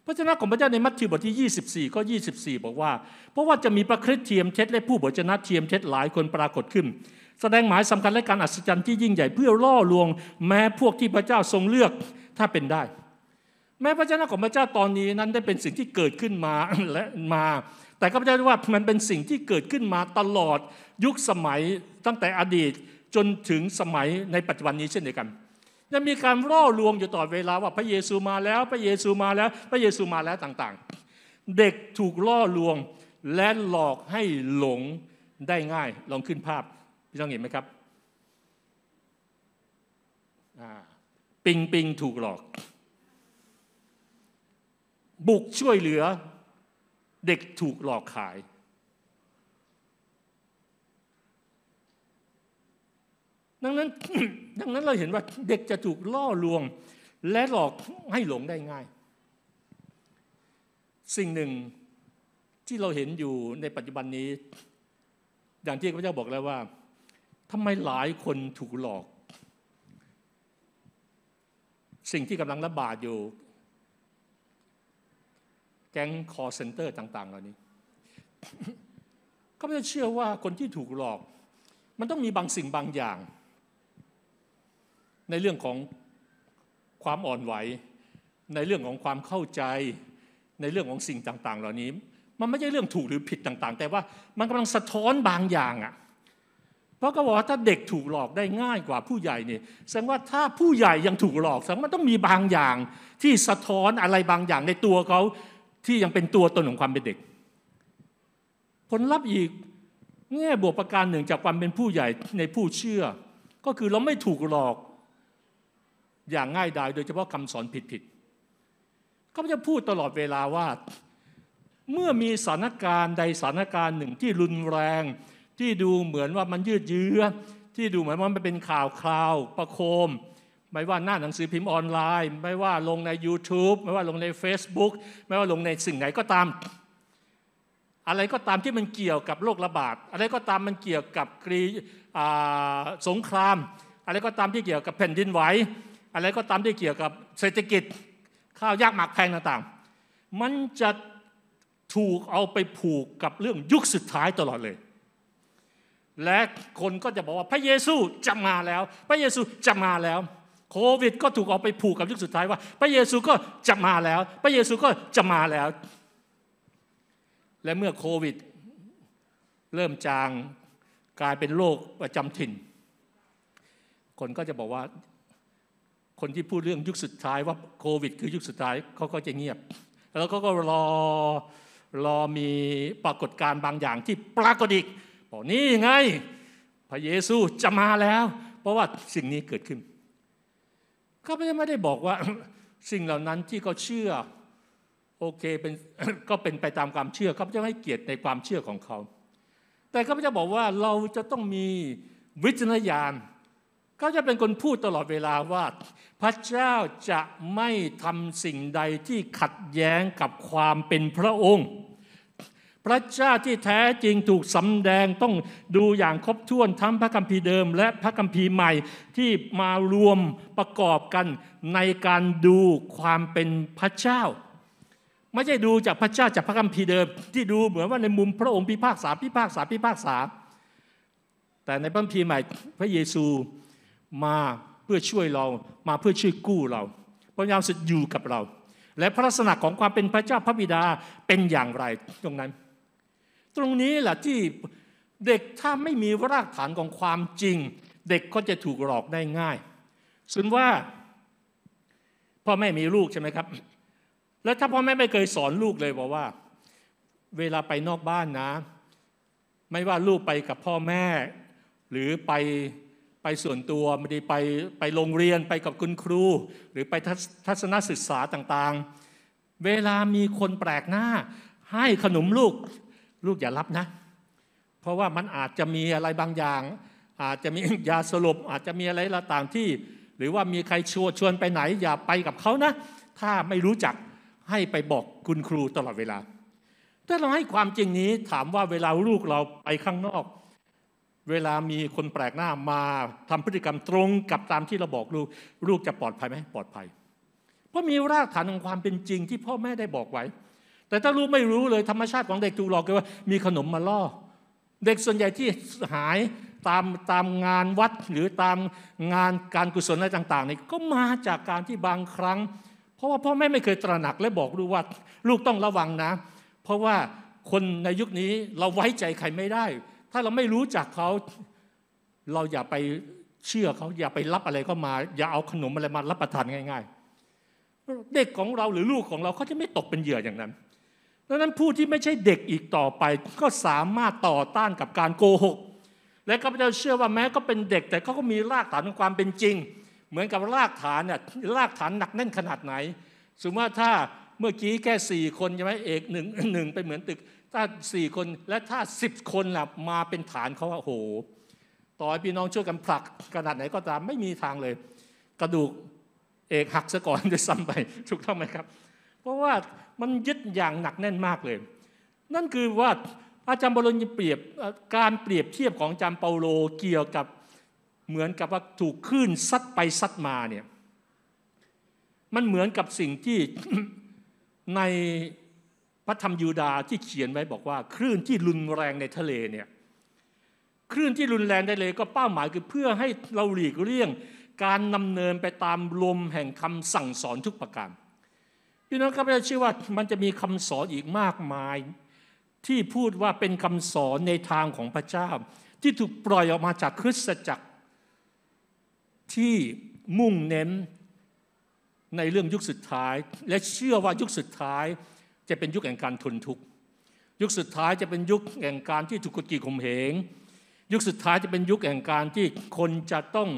พระเจ้าของพระเจ้าในมัทธิวบทที่ 24 ก็ 24 บอกว่า เพราะว่าจะมีประคริตเทียมเท็จและผู้บวชนะเทียมเท็จหลายคนปรากฏขึ้นแสดงหมายสำคัญและการอัศจรรย์ที่ยิ่งใหญ่เพื่อล่อลวงแม้พวกที่พระเจ้าทรงเลือกถ้าเป็นได้ แม้พระเจ้าของพระเจ้าตอนนี้นั้นได้เป็นสิ่งที่เกิดขึ้นมาและมา แต่ก็พระเจ้าว่ามันเป็นสิ่งที่เกิดขึ้นมาตลอดยุคสมัยตั้งแต่อดีตจนถึงสมัยในปัจจุบันนี้เช่นเดียวกันยังมีการร่อลวงอยู่ตลอดเวลาว่าพระเยซูมาแล้วพระเยซูมาแล้ว พระเยซูมาแล้วต่าง ๆ เด็กถูกล่อลวงและหลอกให้หลงได้ง่าย ลองขึ้นภาพพี่น้องเห็นไหมครับอ่าปิงปิงถูกหลอกบุกช่วยเหลือ เด็กถูกหลอกขายดังนั้นดังนั้นเราเห็นว่าเด็กจะถูกล่อลวงและหลอกให้หลงได้ง่าย สิ่งหนึ่งที่เราเห็นอยู่ในปัจจุบันนี้ อย่างที่พระเจ้าบอกแล้วว่าทำไมหลายคนถูกหลอกสิ่งที่กำลังระบาดอยู่แก๊งคอร์เซนเตอร์ต่าง ๆ เหล่านี้ก็ไม่เชื่อว่าคนที่ถูกหลอก มันต้องมีบางสิ่งบางอย่าง ในเรื่องของความอ่อนไหว ในเรื่องของความเข้าใจ ในเรื่องของสิ่งต่าง ๆ เหล่านี้ มันไม่ใช่เรื่องถูกหรือผิดต่าง ๆ แต่ว่ามันกำลังสะท้อนบางอย่างอะ่ะราะก็บอกว่าถ้าเด็กถูกหลอกได้ง่ายกว่าผู้ใหญ่เนี่ยแสดงว่าถ้าผู้ใหญ่ยังถูกหลอกแสดงว่าต้องมีบางอย่างที่สะท้อนอะไรบางอย่างในตัวเขาที่ยังเป็นตัวตนของความเป็นเด็ก ผลลัพธ์อีกแง่บวกประการหนึ่งจากความเป็นผู้ใหญ่ในผู้เชื่อ ก็คือเราไม่ถูกหลอกอย่างง่ายดายโดยเฉพาะคำสอนผิดๆเขาจะพูดตลอดเวลาว่าเมื่อมีสถานการณ์ใดสถานการณ์หนึ่งที่รุนแรงที่ดูเหมือนว่ามันยืดเยื้อที่ดูเหมือนว่ามันเป็นข่าวคราวประโคมไม่ว่าหน้าหนังสือพิมพ์ออนไลน์ ไม่ว่าลงใน YouTube ไม่ว่าลงใน Facebook ไม่ว่าลงในสิ่งไหนก็ตาม อะไรก็ตามที่มันเกี่ยวกับโรคระบาด อะไรก็ตามมันเกี่ยวกับกรีสงคราม อะไรก็ตามที่เกี่ยวกับแผ่นดินไหวอะไรก็ตามที่เกี่ยวกับเศรษฐกิจข้าวยากหมากแพงต่างๆ มันจะถูกเอาไปผูกกับเรื่องยุคสุดท้ายตลอดเลยและคนก็จะบอกว่าพระเยซูจะมาแล้ว พระเยซูจะมาแล้ว โควิด ก็ถูกเอาไปผูกกับยุคสุดท้ายว่าพระเยซูก็จะมาแล้ว พระเยซูก็จะมาแล้ว และเมื่อโควิดเริ่มจางกลายเป็นโรคประจำถิ่นคนก็จะบอกว่าคนที่พูดเรื่องยุคสุดท้ายว่าโควิดคือยุคสุดท้ายเขาก็จะเงียบ แล้วก็รอรอมีปรากฏการณ์บางอย่างที่ปรากฏอีกอกนี่ไงพระเยซูจะมาแล้ว เพราะว่าสิ่งนี้เกิดขึ้นเขาไม่ได้บอกว่าสิ่งเหล่านั้นที่เขาเชื่อโอเคเป็นก็เป็นไปตามความเชื่อเขาจะให้เกียรติในความเชื่อของเขา แต่เขาจะบอกว่าเราจะต้องมีวิจารณญาณเขาจะเป็นคนพูดตลอดเวลาว่า พระเจ้าจะไม่ทำสิ่งใดที่ขัดแย้งกับความเป็นพระองค์พระเจ้าที่แท้จริงถูกสำแดงต้องดูอย่างครบถ้วนทั้งพระคัมภีร์เดิมและพระคัมภีร์ใหม่ที่มารวมประกอบกันในการดูความเป็นพระเจ้า ไม่ใช่ดูจากพระเจ้าจากพระคัมภีร์เดิม ที่ดูเหมือนว่าในมุมพระองค์พิพากษาพิพากษาพิพากษา แต่ในพระคัมภีร์ใหม่ พระเยซูมาเพื่อช่วยเรามาเพื่อช่วยกู้เรา พระยามสุดอยู่กับเรา และพระลักษณะของความเป็นพระเจ้าพระบิดาเป็นอย่างไรตรงนั้นตรงนี้แหละที่เด็กถ้าไม่มีรากฐานของความจริง เด็กก็จะถูกหลอกได้ง่ายสม่งว่า พ่อแม่มีลูกใช่ไหมครับ แล้วถ้าพ่อแม่ไม่เคยสอนลูกเลยบอกว่า เวลาไปนอกบ้านนะ ไม่ว่าลูกไปกับพ่อแม่ หรือไปไปส่วนตัวไม่ได้ไปไปโรงเรียนไปกับคุณครู หรือไปทัศนศึกษาต่างๆ เวลามีคนแปลกหน้า ให้ขนมลูกลูกอย่ารับนะ เพราะว่ามันอาจจะมีอะไรบางอย่าง อาจจะมียาสลบอาจจะมีอะไรละต่างที่ หรือว่ามีใครชวนชวนไปไหนอย่าไปกับเขานะ ถ้าไม่รู้จักให้ไปบอกคุณครูตลอดเวลาถ้าเราให้ความจริงนี้ถามว่าเวลาลูกเราไปข้างนอก เวลามีคนแปลกหน้ามาทำพฤติกรรมตรงกับตามที่เราบอกลูก ลูกจะปลอดภัยไหมปลอดภัย เพราะมีรากฐานของความเป็นจริงที่พ่อแม่ได้บอกไว้แต่ถ้ารู้ไม่รู้เลย ธรรมชาติของเด็กถูกหลอกกันว่า มีขนมมาล่อ เด็กส่วนใหญ่ที่หายตามตามงานวัดหรือตามงานการกุศลอะไรต่างๆนี่ก็มาจากการที่บางครั้ง เพราะว่าพ่อแม่ไม่เคยตระหนักและบอกลูกว่าลูกต้องระวังนะ เพราะว่าคนในยุคนี้เราไว้ใจใครไม่ได้ ถ้าเราไม่รู้จักเขา เราอย่าไปเชื่อเขาอย่าไปรับอะไรก็มา อย่าเอาขนมอะไรมารับประทานง่ายๆ เด็กของเราหรือลูกของเราเขาจะไม่ตกเป็นเหยื่ออย่างนั้นดังนั้นผู้ที่ไม่ใช่เด็กอีกต่อไปก็สามารถต่อต้านกับการโกหกและข้าพเจ้าเชื่อว่าแม้ก็เป็นเด็ก แต่เขาก็มีรากฐานของความเป็นจริง เหมือนกับรากฐานเนี่ยรากฐานหนักแน่นขนาดไหนสมมติว่าถ้าเมื่อกี้แค่สี่คนใช่ไหมเอกหนึ่งหนึ่งไปเหมือนตึกถ้าสี่คนและถ้าสิบคนละมาเป็นฐานเขาว่าโห ต่อยพี่น้องช่วยกันผลักขนาดไหนก็ตามไม่มีทางเลย กระดูกเอกหักซะก่อนด้วยซ้ำไปถูกต้องไหมครับ เพราะว่ามันยึดอย่างหนักแน่นมากเลย นั่นคือว่าอาจารย์บรลยเปรียบการเปรียบเทียบของอาจารย์เปาโลเกี่ยวกับเหมือนกับว่าถูกคลื่นซัดไปซัดมาเนี่ย มันเหมือนกับสิ่งที่ในพระธรรมยูดาที่เขียนไว้บอกว่าคลื่นที่รุนแรงในทะเลเนี่ย คลื่นที่รุนแรงในทะเลก็เป้าหมายคือเพื่อให้เราหลีกเลี่ยงการนำเนินไปตามลมแห่งคำสั่งสอนทุกประการพี่น้องครับเราเชื่อว่ามันจะมีคำสอนอีกมากมาย ที่พูดว่าเป็นคำสอนในทางของพระเจ้า ที่ถูกปล่อยออกมาจากคริสตจักร ที่มุ่งเน้นในเรื่องยุคสุดท้าย และเชื่อว่ายุคสุดท้ายจะเป็นยุคแห่งการทนทุกข์ยุคสุดท้ายจะเป็นยุคแห่งการที่ถูกกดขี่ข่มเหงยุคสุดท้ายจะเป็นยุคแห่งการที่คนจะต้อง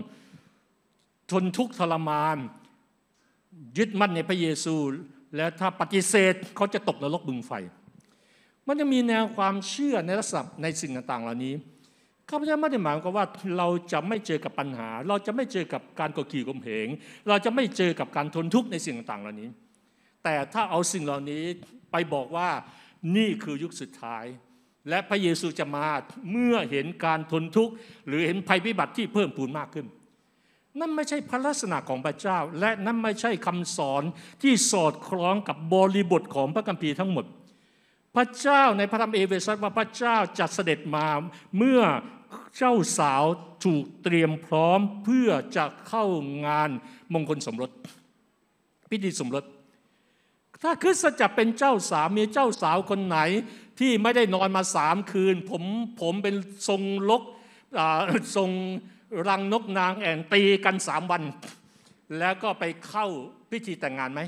ทนทุกข์ทรมาน ยึดมั่นในพระเยซูและถ้าปฏิเสธเขาจะตกนรกบึงไฟ มันจะมีแนวความเชื่อในลักษณะในสิ่งต่างๆ เหล่านี้ ข้าพเจ้าไม่ได้หมายความว่าเราจะไม่เจอกับปัญหา เราจะไม่เจอกับการกดขี่ข่มเหงเราจะไม่เจอกับการทนทุกข์ในสิ่งต่างๆเหล่านี้ แต่ถ้าเอาสิ่งเหล่านี้ไปบอกว่านี่คือยุคสุดท้าย และพระเยซูจะมาเมื่อเห็นการทนทุกข์หรือเห็นภัยพิบัติที่เพิ่มพูนมากขึ้นนั่นไม่ใช่พระลักษณะของพระเจ้า และนั่นไม่ใช่คำสอนที่สอดคล้องกับบริบทของพระคัมภีร์ทั้งหมด พระเจ้าในพระธรรมเอเวซัสว่าพระเจ้าจัดเสด็จมาเมื่อเจ้าสาวถูกเตรียมพร้อมเพื่อจะเข้างานมงคลสมรส พิธีสมรส ถ้าคริสจะเป็นเจ้าสาวมีเจ้าสาวคนไหนที่ไม่ได้นอนมาสามคืนผมผมเป็นทรงลกทรงรังนกนางแอ่นตีกันสามวัน แล้วก็ไปเข้าพิธีแต่งงานไหม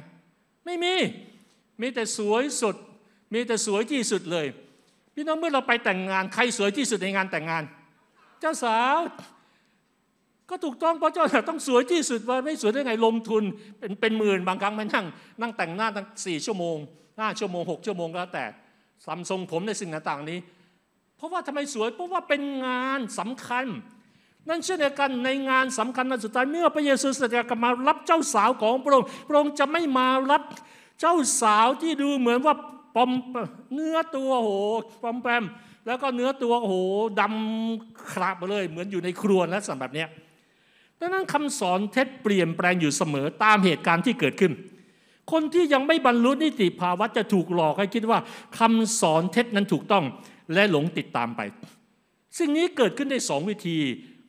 ไม่มี มีแต่สวยสุด มีแต่สวยที่สุดเลย พี่น้องเมื่อเราไปแต่งงานใครสวยที่สุดในงานแต่งงาน เจ้าสาว ก็ถูกต้องเพราะเจ้าสาวต้องสวยที่สุดว่าไม่สวยได้ไงลงทุนเป็นเป็นหมื่นบางครั้งมานั่งนั่งแต่งหน้าตั้งสี่ชั่วโมงหน้าชั่วโมงหกชั่วโมงก็แล้วแต่สัมทรงผมในสิ่งต่างๆนี้ เพราะว่าทำไมสวยเพราะว่าเป็นงานสำคัญนั่นเช่นเดียวกันในงานสำคัญนั้นสุดท้ายเมื่อพระเยซูเสด็จกลับมารับเจ้าสาวของพระองค์พระองค์จะไม่มารับเจ้าสาวที่ดูเหมือนว่าปอมเนื้อตัวโหปอมแปม แล้วก็เนื้อตัวโหดำคราบไปเลย เหมือนอยู่ในครัวและสันแบบนี้ดังนั้นคำสอนเท็จเปลี่ยนแปลงอยู่เสมอตามเหตุการณ์ที่เกิดขึ้น คนที่ยังไม่บรรลุนิติภาวะจะถูกหลอกให้คิดว่าคำสอนเท็จนั้นถูกต้องและหลงติดตามไปสิ่งนี้เกิดขึ้นได้สองวิธี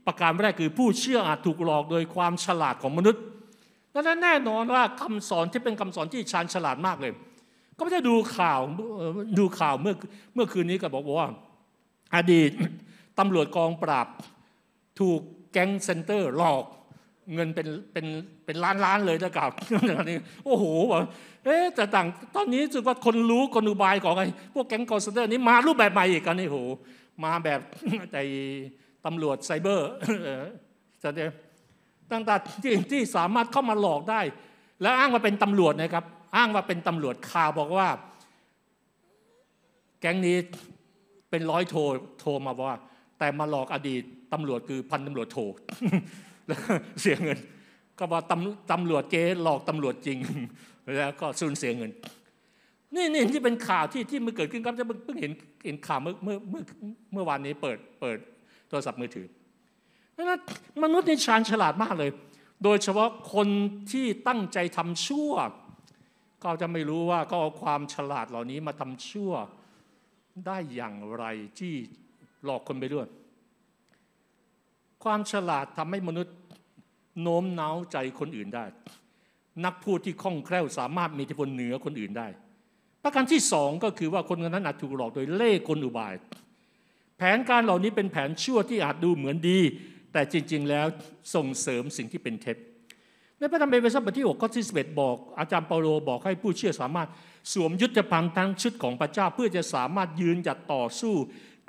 ประการแรกคือผู้เชื่ออาจถูกหลอกโดยความฉลาดของมนุษย์ดังนั้นแน่นอนว่า คำสอนที่เป็นคำสอนที่ชาญฉลาดมากเลย ก็ไม่ได้ดูข่าวดูข่าวเมื่อเมื่อคืนนี้ก็บอกว่า อดีตตำรวจกองปราบถูกแก๊งเซ็นเตอร์หลอก เงินเป็นเป็นเป็นล้านล้านเลยนะครับนี้โอ้โหบอกเอ๊แต่ต่าง ตอนนี้รสึกว่าคนรู้คนอุบายของไอ้พวกแก๊งคอนเซนเตอร์ นี้มารูปแบบใหม่อีกกันนี่โหมาแบบใจตำรวจไซเบอร์จะเต่างๆที่ที่สามารถเข้ามาหลอกได้ แล้วอ้างว่าเป็นตำรวจนะครับ อ้างว่าเป็นตำรวจข่าวบอกว่า แก๊งนี้เป็นร้อยโทโทรมาว่า แต่มาหลอกอดีต ตำรวจคือพันตำรวจโทแล้วเสียเงิน ก็ว่าตำตำรวจเจ๊หลอกตำรวจจริงแล้วก็สูญเสียเงิน นี่นี่ที่เป็นข่าวที่ที่มันเกิดขึ้นครับจะเพิ่งเห็นเห็นข่าวเมื่อเมื่อเมื่อวานนี้เปิด เปิดโทรศัพท์มือถือเัรนั้นมนุษย์ี่ชาญฉลาดมากเลย โดยเฉพาะคนที่ตั้งใจทำชั่ว ก็จะไม่รู้ว่าก็เอาความฉลาดเหล่านี้มาทำชั่วได้อย่างไรที่หลอกคนไปด้วย ความฉลาดทำให้มนุษย์โน้มน้าวใจคนอื่นได้ นักพูดที่คล่องแคล่วสามารถมีทิพลเหนือคนอื่นได้ ประการที่สองก็คือว่าคนคนนั้นอาจถูกหลอกโดยเล่ห์กลอุบายแผนการเหล่านี้เป็นแผนชั่วที่อาจดูเหมือนดี แต่จริง ๆ แล้วส่งเสริมสิ่งที่เป็นเท็จในพระธรรมเอเฟซัสบทที่6ข้อที่11บอก อาจารย์เปาโลบอกให้ผู้เชื่อสามารถสวมยุทธภัณฑ์ทั้งชุดของพระเจ้าเพื่อจะสามารถยืนหยัดต่อสู้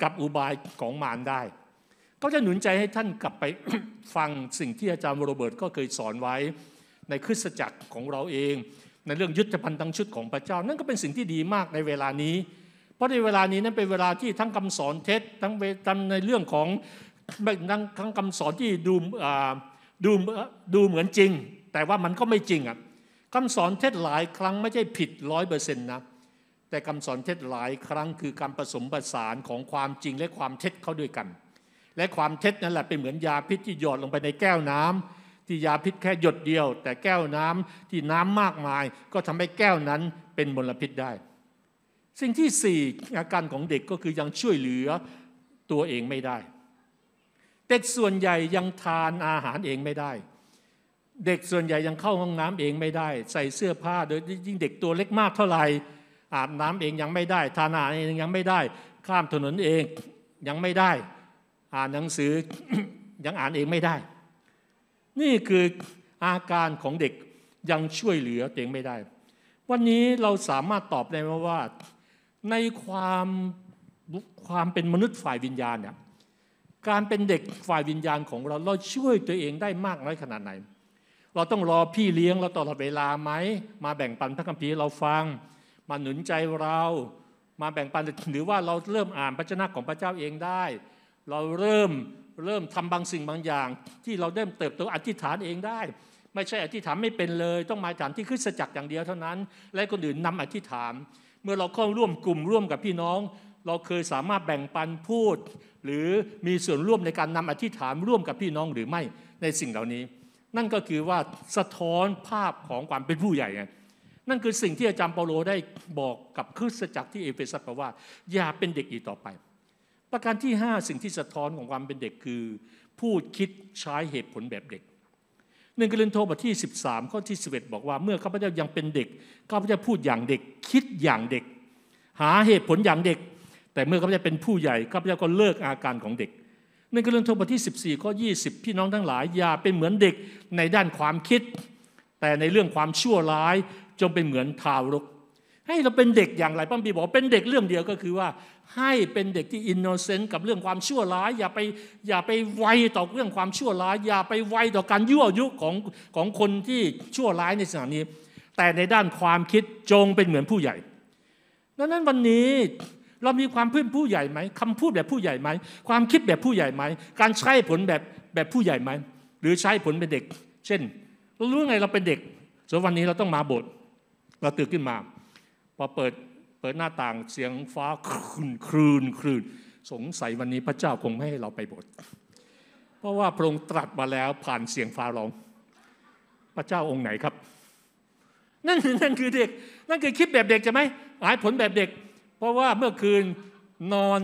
กับอุบายของมารได้ ก็จะหนุนใจให้ท่านกลับไปฟังสิ่งที่อาจารย์โรเบิร์ตก็เคยสอนไว้ในคริสตจักรของเราเอง ในเรื่องยุทธภัณฑ์ทั้งชุดของพระเจ้า นั่นก็เป็นสิ่งที่ดีมากในเวลานี้พราะในเวลานี้นั้นเป็นเวลาที่ทั้งคำสอนเท็จทั้งทในเรื่องของทั้งคำคำสอนที่ดูดูดูเหมือนจริง แต่ว่ามันก็ไม่จริงอ่ะคำสอนเท็จหลายครั้งไม่ใช่ผิดร้อยเปอร์เซ็นต์นะแต่คำสอนเท็จหลายครั้งคือการผสมผสานของความจริงและความเท็จเข้าด้วยกัน และความเท็จนั่นแหละเป็นเหมือนยาพิษที่หยดลงไปในแก้วน้ำ ที่ยาพิษแค่หยดเดียว แต่แก้วน้ำที่น้ำมากมาย ก็ทำให้แก้วนั้นเป็นมลพิษได้สิ่งที่สี่อาการของเด็กก็คือยังช่วยเหลือตัวเองไม่ได้ เด็กส่วนใหญ่ยังทานอาหารเองไม่ได้ เด็กส่วนใหญ่ยังเข้าห้องน้ำเองไม่ได้ ใส่เสื้อผ้าโดยยิ่งเด็กตัวเล็กมากเท่าไหร่อาบน้ำเองยังไม่ได้ ทานอาหารเองยังไม่ได้ ข้ามถนนเองยังไม่ได้อ่านหนังสือยังอ่านเองไม่ได้ นี่คืออาการของเด็กยังช่วยเหลือตัวเองไม่ได้ วันนี้เราสามารถตอบได้ว่าในความความเป็นมนุษย์ฝ่ายวิญญาณเนี่ยการเป็นเด็กฝ่ายวิญญาณของเราเราช่วยตัวเองได้มากน้อยขนาดไหน เราต้องรอพี่เลี้ยงเราตลอดเวลาไหมมาแบ่งปันพระคัมภีร์เราฟัง มาหนุนใจเรา มาแบ่งปันหรือว่าเราเริ่มอ่านพระชนะของพระเจ้าเองได้ เราเริ่มเริ่มทำบางสิ่งบางอย่าง ที่เราเริ่มเติบโตอธิษฐานเองได้ ไม่ใช่อธิษฐานไม่เป็นเลย ต้องมาถฐานที่ขึ้นสจักรอย่างเดียวเท่านั้น และคนอื่นนำอธิษฐานเมื่อเราเข้าร่วมกลุ่มร่วมกับพี่น้อง เราเคยสามารถแบ่งปันพูด หรือมีส่วนร่วมในการนำอธิษฐานร่วมกับพี่น้องหรือไม่ในสิ่งเหล่านี้ นั่นก็คือว่าสะท้อนภาพของความเป็นผู้ใหญ่ไงนั่นคือสิ่งที่อาจารย์เปาโลได้บอกกับคริสตจักรที่เอเฟซัสว่าอย่าเป็นเด็กอีกต่อไป ประการที่ 5 สิ่งที่สะท้อนของความเป็นเด็กคือ พูดคิดใช้เหตุผลแบบเด็กหนึ่งกรินโทบทที่13 ข้อที่ 11 บอกว่าเมื่อข้าพเจ้ายังเป็นเด็กข้าพเจ้าพูดอย่างเด็กคิดอย่างเด็ก หาเหตุผลอย่างเด็ก แต่เมื่อข้าพเจ้าเป็นผู้ใหญ่ข้าพเจ้าก็เลิกอาการของเด็กหนึ่งกรินโทบทที่14ข้อ20 พี่น้องทั้งหลายอย่าเป็นเหมือนเด็กในด้านความคิด แต่ในเรื่องความชั่วร้ายจงเป็นเหมือนทารกให้เราเป็นเด็กอย่างไรป้าบีบอกเป็นเด็กเรื่องเดียวก็คือว่าให้เป็นเด็กที่อินโนเซนต์กับเรื่องความชั่วร้ายอย่าไปอย่าไปไวต่อเรื่องความชั่วร้ายอย่าไปไวต่อการยั่วยุของของคนที่ชั่วร้ายในสถานีแต่ในด้านความคิดจงเป็นเหมือนผู้ใหญ่ดังนั้นวันนี้เรามีความพ่ดผู้ใหญ่ไหมคำพูดแบบผู้ใหญ่ไหมความคิดแบบผู้ใหญ่ไหมการใช้ผลแบบแบบผู้ใหญ่ไหมหรือใช้ผลเป็นเด็ก เช่นเรารู้ไงเราเป็นเด็กส่ววันนี้เราต้องมาบทเราตื่นขึ้นมาพอเปิดเปิดหน้าต่างเสียงฟ้าคลื่นคลื่นคลื่นสงสัยวันนี้พระเจ้าคงไม่ให้เราไปบทเพราะว่าพระองค์ตรัสมาแล้วผ่านเสียงฟ้าร้อง พระเจ้าองค์ไหนครับ นั่นนั่นคือเด็ก นั่นคือคิดแบบเด็กใช่ไหมหายผลแบบเด็ก เพราะว่าเมื่อคืนนอน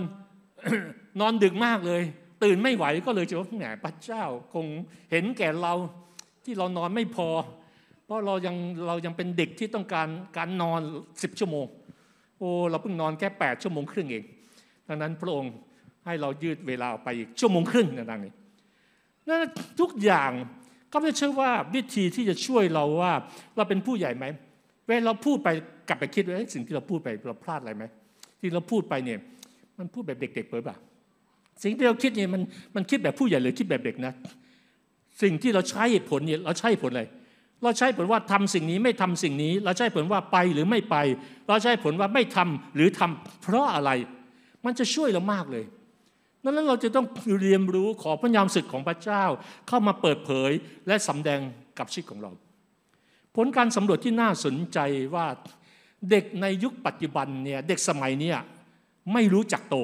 นอนดึกมากเลย ตื่นไม่ไหวก็เลยจะว่าแหมพระเจ้าคงเห็นแก่เราที่เรานอนไม่พอเพราะเรายังเรายังเป็นเด็กที่ต้องการการนอน10ชั่วโมงโอ้เราเพิ่งนอนแค่8ชั่วโมงครึ่งเอง ดังนั้นพระองค์ให้เรายืดเวลาไปอีกชั่วโมงครึ่งนะดังนี้นั่นทุกอย่างก็ไม่เชื่อว่าวิธีที่จะช่วยเราว่าเราเป็นผู้ใหญ่ไหมเวลาเราพูดไปกลับไปคิดว่าสิ่งที่เราพูดไปเราพลาดอะไรไหมที่เราพูดไปเนี่ยมันพูดแบบเด็ก ๆ เปิดป่ะสิ่งที่เราคิดเนี่ยมันมันคิดแบบผู้ใหญ่หรือคิดแบบเด็กนะสิ่งที่เราใช้ผลเนี่ยเราใช้ผลอะไรเราใช้ผลว่าทำสิ่งนี้ไม่ทำสิ่งนี้ เราใช้ผลว่าไปหรือไม่ไป เราใช้ผลว่าไม่ทำ หรือทำ เพราะอะไร มันจะช่วยเรามากเลยนั้นเราจะต้องเรียนรู้ขอพระยามศึกของพระเจ้าเข้ามาเปิดเผยและสำแดงกับชีวิตของเรา ผลการสำรวจที่น่าสนใจว่าเด็กในยุคปัจจุบันเนี่ยเด็กสมัยนี้ไม่รู้จักโต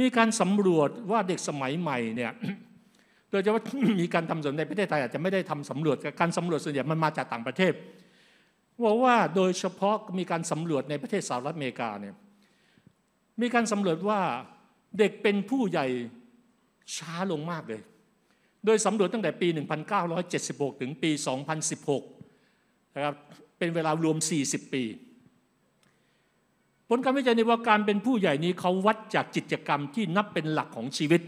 มีการสำรวจว่าเด็กสมัยใหม่เนี่ยโดยเฉพาะมีการทำสำรวจในประเทศไทยอาจจะไม่ได้ทำสำรวจการสำรวจส่วนใหญ่มันมาจากต่างประเทศว่าว่าโดยเฉพาะมีการสำรวจในประเทศสหรัฐอเมริกาเนี่ยมีการสำรวจว่าเด็กเป็นผู้ใหญ่ช้าลงมากเลย โดยสำรวจตั้งแต่ปี 1976 ถึงปี 2016 นะครับเป็นเวลารวม 40 ปี ผลการวิจัยในว่าการเป็นผู้ใหญ่นี้เขาวัดจากกิจกรรมที่นับเป็นหลักของชีวิต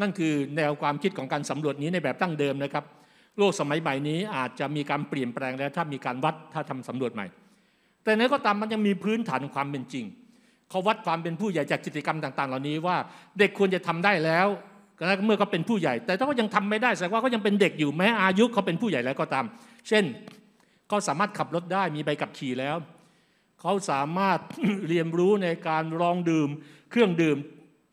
นั่นคือแนวความคิดของการสำรวจนี้ในแบบตั้งเดิมนะครับ โลกสมัยใหม่นี้อาจจะมีการเปลี่ยนแปลงแล้วถ้ามีการวัดถ้าทำสำรวจใหม่ แต่นั้นก็ตามมันยังมีพื้นฐานความเป็นจริงเขาวัดความเป็นผู้ใหญ่จากกิจกรรมต่าง ๆ เหล่านี้ว่าเด็กควรจะทำได้แล้วเมื่อเขาเป็นผู้ใหญ่ แต่ถ้าเขายังทำไม่ได้แสดงว่าเขายังเป็นเด็กอยู่แม้อายุเขาเป็นผู้ใหญ่แล้วก็ตาม เช่นเขาสามารถขับรถได้มีใบขับขี่แล้วเขาสามารถเรียนรู้ในการลองดื่มเครื่องดื่ม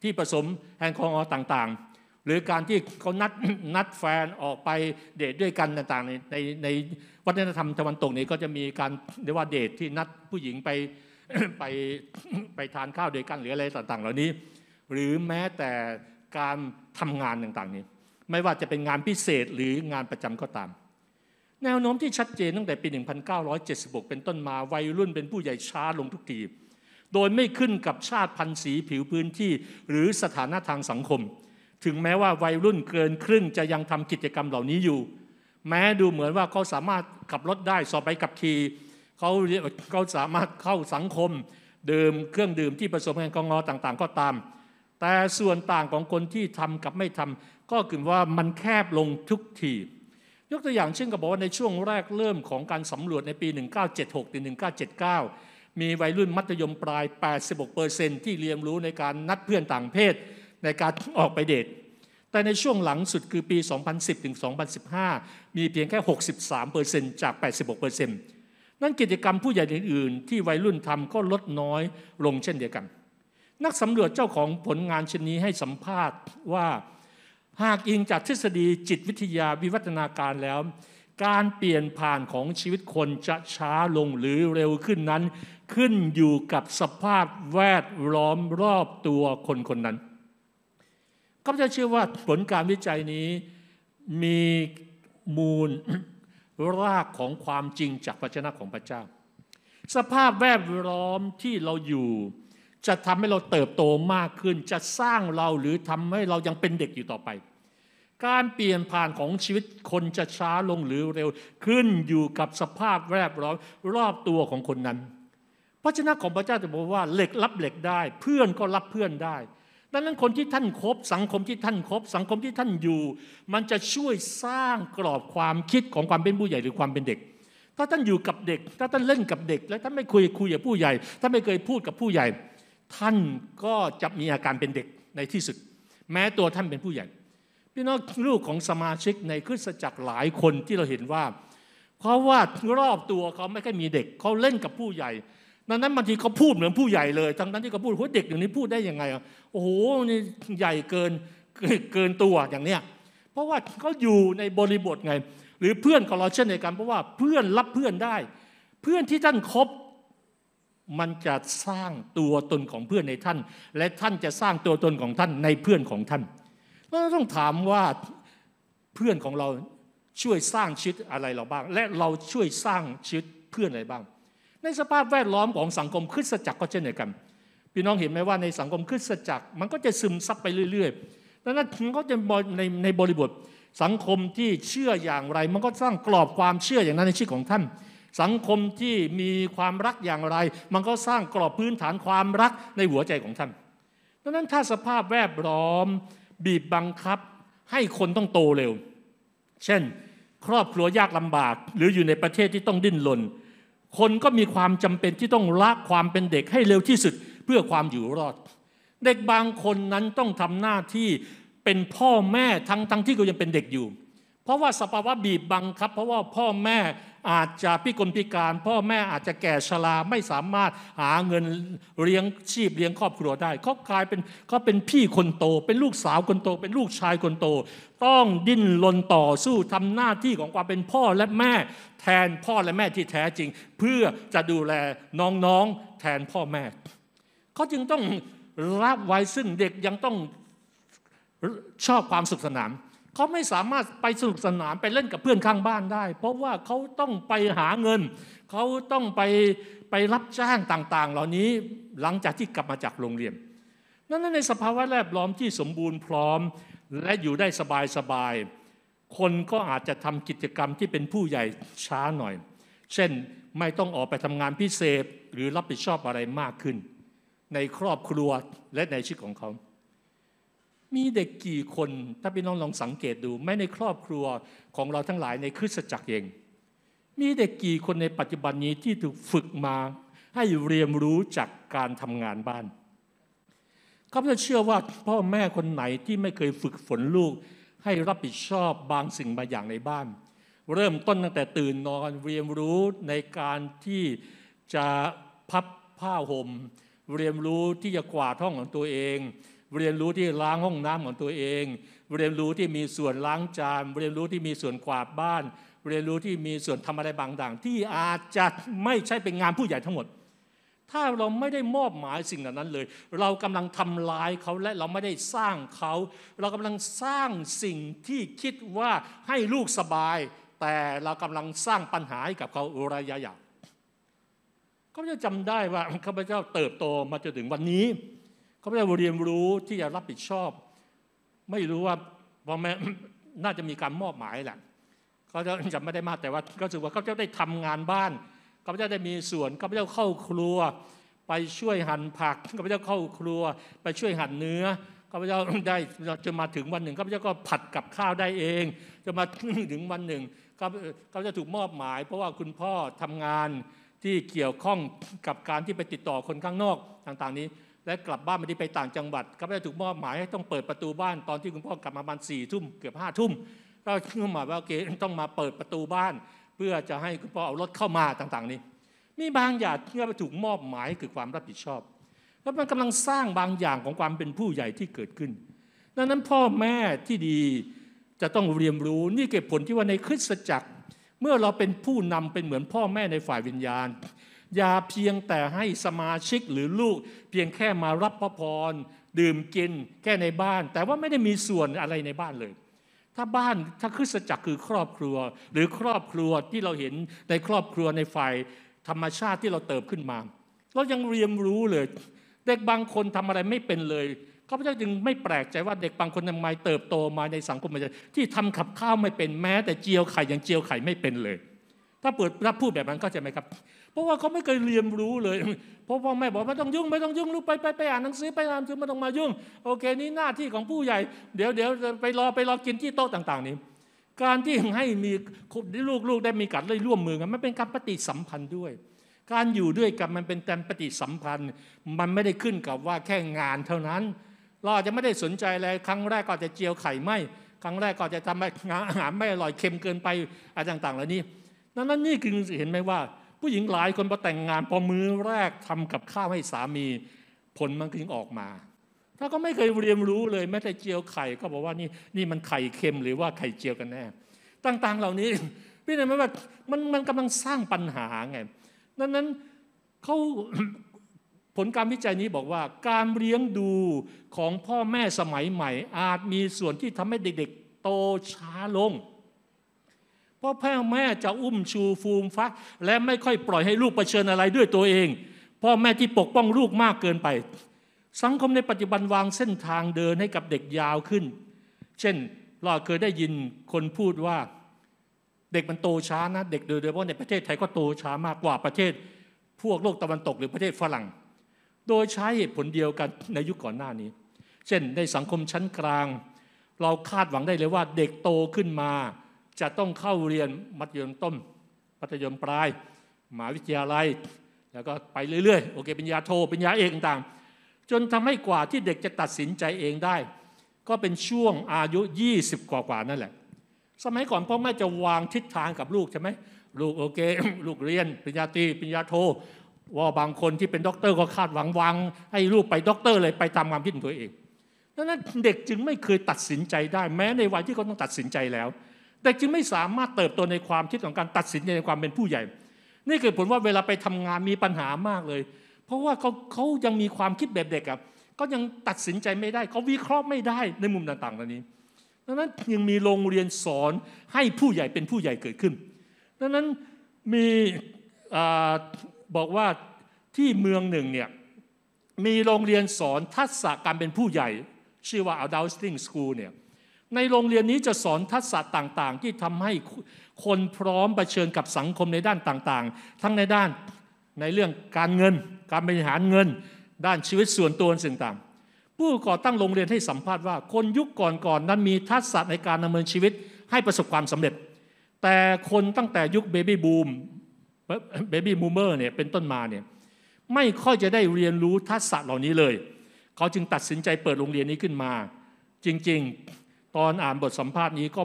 ที่ผสมแอลกอฮอล์ต่าง ๆหรือการที่เขานัดนัดแฟนออกไปเดทด้วยกันต่างๆ ในในในวัฒนธรรมตะวันตกนี้ก็จะมีการเรียกว่าเดทที่นัดผู้หญิงไปไปไปทานข้าวด้วยกันหรืออะไรต่างๆ เหล่านี้ หรือแม้แต่การทำงานต่างๆนี้ ไม่ว่าจะเป็นงานพิเศษหรืองานประจำก็ตาม แนวโน้มที่ชัดเจนตั้งแต่ปี 1976 เป็นต้นมาวัยรุ่นเป็นผู้ใหญ่ช้าลงทุกที โดยไม่ขึ้นกับชาติพันธุ์สีผิวพื้นที่ หรือสถานะทางสังคมถึงแม้ว่าวัยรุ่นเกินครึ่งจะยังทำกิจกรรมเหล่านี้อยู่ แม้ดูเหมือนว่าเขาสามารถขับรถได้สอบใบขับขี่เขาเขาสามารถเข้าสังคมดื่มเครื่องดื่มที่ผสมแอลกอฮอล์ต่างๆ ก็ตาม แต่ส่วนต่างของคนที่ทำกับไม่ทำก็คือว่ามันแคบลงทุกที ยกตัวอย่างเช่นก็บอกว่าในช่วงแรกเริ่มของการสำรวจในปี 1976ถึง1979 มีวัยรุ่นมัธยมปลาย 86%ที่เรียนรู้ในการนัดเพื่อนต่างเพศในการออกไปเดท แต่ในช่วงหลังสุดคือปี 2010ถึง2015 มีเพียงแค่ 63%จาก 86%นั่นกิจกรรมผู้ใหญ่อื่นๆ ที่วัยรุ่นทำก็ลดน้อยลงเช่นเดียวกัน นักสำรวจเจ้าของผลงานชิ้นนี้ให้สัมภาษณ์ว่า หากอิงจากทฤษฎีจิตวิทยาวิวัฒนาการแล้ว การเปลี่ยนผ่านของชีวิตคนจะช้าลงหรือเร็วขึ้นนั้น ขึ้นอยู่กับสภาพแวดล้อมรอบตัวคนคนนั้นข้าพเจ้าเชื่อว่าผลการวิจัยนี้มีมูลรากของความจริงจากพระชนะของพระเจ้า สภาพแวดล้อมที่เราอยู่ จะทำให้เราเติบโตมากขึ้น จะสร้างเราหรือทำให้เรายังเป็นเด็กอยู่ต่อไป การเปลี่ยนผ่านของชีวิตคนจะช้าลงหรือเร็วขึ้นอยู่กับสภาพแวดล้อมรอบตัวของคนนั้น พระชนะของพระเจ้าจะบอกว่าเหล็กรับเหล็กได้เพื่อนก็รับเพื่อนได้ดังนั้นคนที่ท่านคบสังคมที่ท่านคบสังคมที่ท่านอยู่ มันจะช่วยสร้างกรอบความคิดของความเป็นผู้ใหญ่หรือความเป็นเด็ก ถ้าท่านอยู่กับเด็ก ถ้าท่านเล่นกับเด็ก แล้วท่านไม่คุยคุยกับผู้ใหญ่ท่านไม่เคยพูดกับผู้ใหญ่ ท่านก็จะมีอาการเป็นเด็กในที่สุดแม้ตัวท่านเป็นผู้ใหญ่ พี่น้องลูกของสมาชิกในคริสตจักรหลายคนที่เราเห็นว่า เพราะว่ารอบตัวเขาไม่ค่อยมีเด็ก เขาเล่นกับผู้ใหญ่ดังนั้นบางทีเขาพูดเหมือนผู้ใหญ่เลย ทั้งนั้นที่เขาพูดว่าเด็กอย่างนี้พูดได้ยังไงอ่ะโอ้โหนี่ใหญ่เกิน เกินตัวอย่างเนี้ยเพราะว่าเขาอยู่ในบริบทไง หรือเพื่อนของเราเช่นเดียวกันเพราะว่าเพื่อนรับเพื่อนได้ เพื่อนที่ท่านคบมันจะสร้างตัวตนของเพื่อนในท่าน และท่านจะสร้างตัวตนของท่านในเพื่อนของท่าน เราต้องถามว่าเพื่อนของเราช่วยสร้างชีวิตอะไรเราบ้าง และเราช่วยสร้างชีวิตเพื่อนอะไรบ้างในสภาพแวดล้อมของสังคมคริสตจักรก็เช่นเดียวกันพี่น้องเห็นไหมว่าในสังคมคริสตจักรมันก็จะซึมซับไปเรื่อย ๆ ดังนั้นก็จะในในบริบทสังคมที่เชื่ออย่างไร มันก็สร้างกรอบความเชื่ออย่างนั้นในชีวิตของท่าน สังคมที่มีความรักอย่างไร มันก็สร้างกรอบพื้นฐานความรักในหัวใจของท่านดังนั้นถ้าสภาพแวดล้อมบีบบังคับ ให้คนต้องโตเร็ว เช่นครอบครัวยากลำบาก หรืออยู่ในประเทศที่ต้องดิ้นรนคนก็มีความจำเป็นที่ต้องละความเป็นเด็กให้เร็วที่สุด เพื่อความอยู่รอด เด็กบางคนนั้นต้องทำหน้าที่เป็นพ่อแม่ทั้งทั้งที่ก็ยังเป็นเด็กอยู่เพราะว่าสภาวะบีบบังครับ เพราะว่าพ่อแม่อาจจะพิกลพิการ พ่อแม่อาจจะแก่ชราไม่สามารถหาเงินเลี้ยงชีพเลี้ยงครอบครัวได้เขากลายเป็นเขาเป็นพี่คนโต เป็นลูกสาวคนโต เป็นลูกชายคนโต ต้องดิ้นรนต่อสู้ทำหน้าที่ของความเป็นพ่อและแม่แทนพ่อและแม่ที่แท้จริง เพื่อจะดูแลน้องๆแทนพ่อแม่เขาจึงต้องรับไว้ซึ่งเด็กยังต้องชอบความสุขสนานเขาไม่สามารถไปสนุกสนานไปเล่นกับเพื่อนข้างบ้านได้ เพราะว่าเขาต้องไปหาเงิน เขาต้องไปไปรับจ้างต่างๆเหล่านี้หลังจากที่กลับมาจากโรงเรียนนั้นในสภาวะแวดล้อมที่สมบูรณ์พร้อมและอยู่ได้สบายๆ คนก็อาจจะทำกิจกรรมที่เป็นผู้ใหญ่ช้าหน่อย เช่นไม่ต้องออกไปทำงานพิเศษ หรือรับผิดชอบอะไรมากขึ้น ในครอบครัวและในชีวิตของเขามีเด็กกี่คน ถ้าพี่น้องลองสังเกตดูแม้ในครอบครัวของเราทั้งหลายในคริสตจักรเองมีเด็กกี่คนในปัจจุบันนี้ที่ถูกฝึกมา ให้เรียนรู้จากการทำงานบ้านข้าพเจ้าเชื่อว่าพ่อแม่คนไหนที่ไม่เคยฝึกฝนลูก ให้รับผิดชอบบางสิ่งบางอย่างในบ้าน เริ่มต้นตั้งแต่ตื่นนอนเรียนรู้ในการที่จะพับผ้าหม่ม เรียนรู้ที่จะกวาดห้องของตัวเองเรียนรู้ที่ล้างห้องน้ำของตัวเอง เรียนรู้ที่มีส่วนล้างจาน เรียนรู้ที่มีส่วนกวาดบ้าน เรียนรู้ที่มีส่วนทำอะไรบางอย่างที่อาจจะไม่ใช่เป็นงานผู้ใหญ่ทั้งหมด ถ้าเราไม่ได้มอบหมายสิ่งเหล่านั้นเลย เรากำลังทำลายเขาและเราไม่ได้สร้างเขา เรากำลังสร้างสิ่งที่คิดว่าให้ลูกสบาย แต่เรากำลังสร้างปัญหาให้กับเขาระยะยาวขาจะจำได้ว่าข้าพเจ้าเติบโตมาจนถึงวันนี้เขาไม่ได้เรียนรู้ที่จะรับผิดชอบ ไม่รู้ว่าพอแม่ น่าจะมีการมอบหมายแหละ เขาจะจะไม่ได้มากแต่ว่าก็ถือว่าเขาจะได้ทำงานบ้าน เขาจะได้มีส่วนเขาจะเข้าครัว ไปช่วยหั่นผักเขาจะเข้าครัว ไปช่วยหั่นเนื้อเขาจะได้จะมาถึงวันหนึ่งเขาจ้ก็ผัดกับข้าวได้เอง จะมาถึงวันหนึ่งเขาาขาจะถูกมอบหมาย เพราะว่าคุณพ่อทำงานที่เกี่ยวข้องกับการที่ไปติดต่อคนข้างนอกต่าง ๆ นี้และกลับบ้านไม่ได้ไปต่างจังหวัดข้าพเจ้าถูกมอบหมายให้ต้องเปิดประตูบ้านตอนที่คุณพ่อกลับมาประมาณสี่ทุ่มเกือบห้าทุ่มก็คือหมายว่าโอเคต้องมาเปิดประตูบ้านเพื่อจะให้คุณพ่อเอารถเข้ามาต่าง ๆ นี้ มีบางอย่างที่เราถูกมอบหมายคือความรับผิดชอบแล้วมันกำลังสร้างบางอย่างของความเป็นผู้ใหญ่ที่เกิดขึ้น ดังนั้นพ่อแม่ที่ดีจะต้องเรียนรู้นี่เกิดผลที่ว่าในคริสตจักร เมื่อเราเป็นผู้นำเป็นเหมือนพ่อแม่ในฝ่ายวิญญาณอย่าเพียงแต่ให้สมาชิกหรือลูกเพียงแค่มารับพระพรดื่มกินแค่ในบ้าน แต่ว่าไม่ได้มีส่วนอะไรในบ้านเลย ถ้าบ้านถ้าคริสตจักรคือครอบครัวหรือครอบครัวที่เราเห็นในครอบครัวในฝ่ายธรรมชาติที่เราเติบขึ้นมา เรายังเรียนรู้เลย เด็กบางคนทำอะไรไม่เป็นเลยข้าพเจ้าจึงไม่แปลกใจว่าเด็กบางคนทำไม เติบโตมาในสังคมที่ ทำขับข้าวไม่เป็นแม้ แต่เจียวไข่ยังเจียวไข่ไม่เป็นเลย ถ้าเปิดรับพูดแบบนั้นก็จะไหมครับเพราะว่าเขาไม่เคยเรียนรู้เลยเพราะพ่อแม่บอกไม่ต้องยุ่งไม่ต้องยุ่งลูกไปไปไปอ่านหนังสือไปทำานคือไม่ต้องมายุ่งโอเคนี่หน้าที่ของผู้ใหญ่เดี๋ยวเดี๋ยวไปรอไปรอกินที่โต๊ะต่าง ๆ นี้ การที่ให้มีลูกๆ ได้มีการได้ร่วมมือกันมันเป็นการปฏิสัมพันธ์ด้วย การอยู่ด้วยกันมันเป็นการปฏิสัมพันธ์มันไม่ได้ขึ้นกับว่าแค่งานเท่านั้นเราอจะไม่ได้สนใจอะไรครั้งแรกก็จะเจียวไข่ไหมครั้งแรกก็จะทำอาหารไม่อร่อยเค็มเกินไปอะไรต่างๆเหล่านี้นั้นนี่คือเห็นไหมว่าผู้หญิงหลายคนพอแต่งงาน พอมือแรกทำกับข้าวให้สามีผลมันก็ยิงออกมา ถ้าก็ไม่เคยเรียนรู้เลยแม้แต่เจียวไข่ ก็บอกว่านี่นี่มันไข่เค็มหรือว่าไข่เจียวกันแน่ ต่างๆเหล่านี้ พี่เนไยมว่ามันมันกำลังสร้างปัญหาไงนันนั้นเขาผลการวิจัยนี้บอกว่า การเลี้ยงดูของพ่อแม่สมัยใหม่ อาจมีส่วนที่ทำให้เด็กๆ โตช้าลงพราะพ่อแม่จะอุ้มชูฟูมฟักและไม่ค่อยปล่อยให้ลูกเผชิญอะไรด้วยตัวเองพ่อแม่ที่ปกป้องลูกมากเกินไป สังคมในปัจจุบันวางเส้นทางเดินให้กับเด็กยาวขึ้น เช่นเราเคยได้ยินคนพูดว่า เด็กมันโตช้านะ เด็กโดยเฉพาะในประเทศไทยก็โตช้ามากกว่าประเทศ พวกโลกตะวันตกหรือประเทศฝรั่งโดยใช้เหตุผลเดียวกันในยุคก่อนหน้านี้ เช่นในสังคมชั้นกลาง เราคาดหวังได้เลยว่าเด็กโตขึ้นมาจะต้องเข้าเรียนมัธยมต้นมัธยมปลายมหาวิทยาลัยแล้วก็ไปเรื่อยๆ โอเคปัญญาโทปัญญาเอกต่างๆ จนทำให้กว่าที่เด็กจะตัดสินใจเองได้ ก็เป็นช่วงอายุ 20 กว่ากว่านั่นแหละ สมัยก่อนพ่อแม่จะวางทิศทางกับลูกใช่ไหม ลูกโอเค ลูกเรียนปริญญาตรีปริญญาโท ว่าบางคนที่เป็นด็อกเตอร์ก็คาดหวังวางให้ลูกไปด็อกเตอร์เลยไปตามความคิดของตัวเองดังนั้นเด็กจึงไม่เคยตัดสินใจได้ แม้ในวัยที่เขาต้องตัดสินใจแล้วเด็กจึงไม่สามารถเติบโตในความคิดของการตัดสินใจในความเป็นผู้ใหญ่ นี่เกิดผลว่าเวลาไปทำงานมีปัญหามากเลย เพราะว่าเขาเขายังมีความคิดแบบเด็กครับ ก็ยังตัดสินใจไม่ได้ เขาวิเคราะห์ไม่ได้ในมุมต่างๆเหล่านี้ ดังนั้นยังมีโรงเรียนสอนให้ผู้ใหญ่เป็นผู้ใหญ่เกิดขึ้น ดังนั้นมีบอกว่าที่เมืองหนึ่งเนี่ย มีโรงเรียนสอนทักษะการเป็นผู้ใหญ่ชื่อว่า adulting school เนี่ยในโรงเรียนนี้จะสอนทักษะต่างๆ ที่ทำให้คนพร้อมเผชิญกับสังคมในด้านต่างๆ ทั้งในด้านในเรื่องการเงิน การบริหารเงิน ด้านชีวิตส่วนตัวสิ่งต่างผู้ก่อตั้งโรงเรียนให้สัมภาษณ์ว่า คนยุคก่อนๆนนั้นมีทักษะในการดำเนินชีวิตให้ประสบความสำเร็จ แต่คนตั้งแต่ยุคเบบี้บูมเบบี้มูเมอร์เนี่ยเป็นต้นมาเนี่ยไม่ค่อยจะได้เรียนรู้ทักษะเหล่านี้เลย เขาจึงตัดสินใจเปิดโรงเรียนนี้ขึ้นมา จริงๆตอนอ่านบทสัมภาษณ์นี้ก็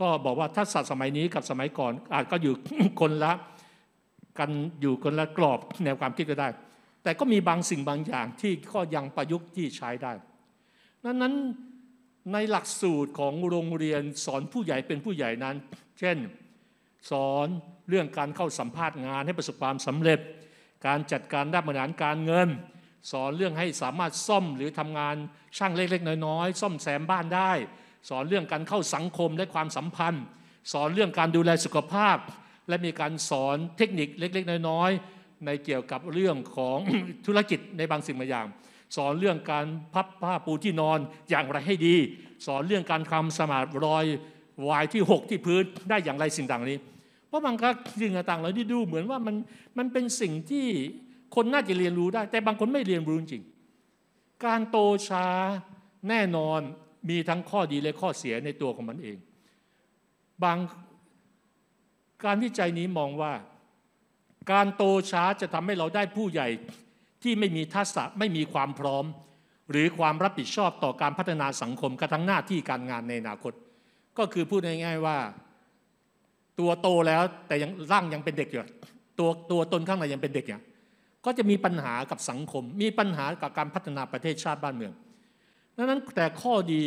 ก็บอกว่าถ้าสัตว์สมัยนี้กับสมัยก่อนอาจก็อยู่คนละกันอยู่คนละกรอบแนวความคิดก็ได้ แต่ก็มีบางสิ่งบางอย่างที่ก็ยังประยุกต์ที่ใช้ได้นั้นั้นในหลักสูตรของโรงเรียนสอนผู้ใหญ่เป็นผู้ใหญ่นั้น เช่น สอนเรื่องการเข้าสัมภาษณ์งาน ให้ประสบความสำเร็จ การจัดการด้านบริหารการเงินสอนเรื่องให้สามารถซ่อมหรือทำงานช่างเล็กๆ น้อยๆ ซ่อมแซมบ้านได้สอนเรื่องการเข้าสังคมและความสัมพันธ์ สอนเรื่องการดูแลสุขภาพ และมีการสอนเทคนิคเล็ก ๆ น้อยๆในเกี่ยวกับเรื่องของธุรกิจในบางสิ่งบางอย่าง สอนเรื่องการพับผ้าปูที่นอนอย่างไรให้ดี สอนเรื่องการคำสมาดรอยวายที่6ที่พื้นได้อย่างไรสิ่งต่างนี้ เพราะบางครั้งสิ่งต่างๆเหล่านี้ดูเหมือนว่ามันมันเป็นสิ่งที่คนน่าจะเรียนรู้ได้ แต่บางคนไม่เรียนรู้จริงการโตช้าแน่นอนมีทั้งข้อดีและข้อเสียในตัวของมันเอง บางการวิจัยนี้มองว่า การโตช้าจะทำให้เราได้ผู้ใหญ่ที่ไม่มีทักษะไม่มีความพร้อม หรือความรับผิดชอบต่อการพัฒนาสังคมกระทั่งหน้าที่การงานในอนาคต ก็คือพูดง่าย ๆว่าตัวโตแล้วแต่ยังร่างยังเป็นเด็กอยู่ตัวตัวตนข้างในยังเป็นเด็กอยู่ก็จะมีปัญหากับสังคม มีปัญหากับการพัฒนาประเทศชาติบ้านเมืองดังนั้นแต่ข้อดี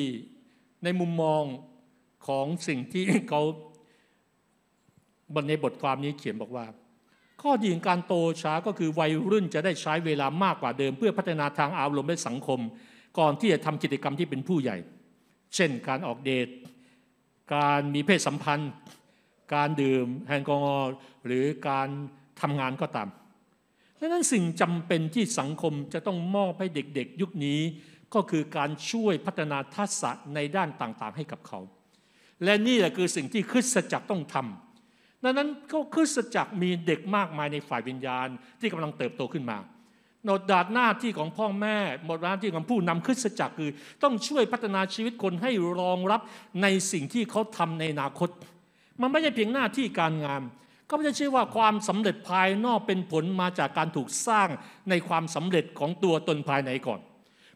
ในมุมมองของสิ่งที่เขาบนในบทความนี้เขียนบอกว่า ข้อดีของการโตช้าก็คือวัยรุ่นจะได้ใช้เวลามากกว่าเดิม เพื่อพัฒนาทางอารมณ์และสังคม ก่อนที่จะทำกิจกรรมที่เป็นผู้ใหญ่ เช่นการออกเดทการมีเพศสัมพันธ์ การดื่มแฮงกองอหรือการทำงานก็ตามดังนั้นสิ่งจำเป็นที่สังคมจะต้องมอบให้เด็กๆ ยุคนี้ก็คือการช่วยพัฒนาทักษะในด้านต่างๆ ให้กับเขา และนี่แหละคือสิ่งที่คริสตจักรต้องทำดังนั้นก็คริสตจักรมีเด็กมากมายในฝ่ายวิญญาณที่กำลังเติบโตขึ้นมาหนดดาดหน้าที่ของพ่อแม่หมดหน้าที่ของผู้นำคริสตจักรคือต้องช่วยพัฒนาชีวิตคนให้รองรับในสิ่งที่เขาทำในอนาคต มันไม่ใช่เพียงหน้าที่การงาน ก็ไม่ใช่ชื่อว่าความสำเร็จภายนอกเป็นผลมาจากการถูกสร้างในความสำเร็จของตัวตนภายในก่อน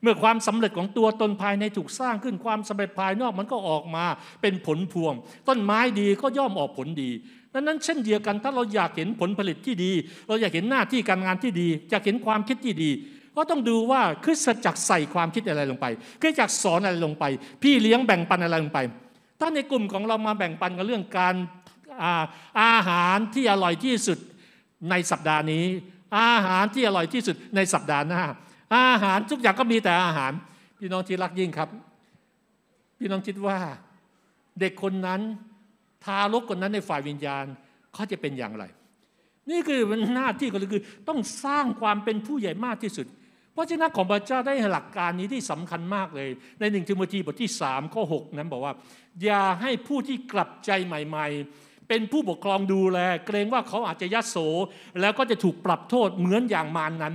เมื่อความสำเร็จของตัวตนภายในถูกสร้างขึ้นความสำเร็จภายนอกมันก็ออกมาเป็นผลพวง ต้นไม้ดีก็ย่อมออกผลดี ดังนั้นเช่นเดียวกัน ถ้าเราอยากเห็นผลผลิตที่ดี เราอยากเห็นหน้าที่การงานที่ดี อยากเห็นความคิดที่ดีก็ต้องดูว่าคริสตจักรใส่ความคิดอะไรลงไปคริสตจักรสอนอะไรลงไป พี่เลี้ยงแบ่งปันอะไรลงไป ถ้าในกลุ่มของเรามาแบ่งปันกันเรื่องการอาอาหารที่อร่อยที่สุดในสัปดาห์นี้ อาหารที่อร่อยที่สุดในสัปดาห์หน้าอาหารทุกอย่างก็มีแต่อาหาร พี่น้องที่รักยิ่งครับ พี่น้องคิดว่าเด็กคนนั้นทารกคนนั้นในฝ่ายวิญญาณเขาจะเป็นอย่างไร นี่คือหน้าที่ก็คือต้องสร้างความเป็นผู้ใหญ่มากที่สุด เพราะฉะนั้นของพระเจ้าได้หลักการนี้ที่สำคัญมากเลย ในหนึ่งทิโมธีบทที่3ข้อ6นั้นบอกว่า อย่าให้ผู้ที่กลับใจใหม่ ๆ เป็นผู้ปกครองดูแล เกรงว่าเขาอาจจะยัดโสแล้วก็จะถูกปรับโทษเหมือนอย่างมารนนั้น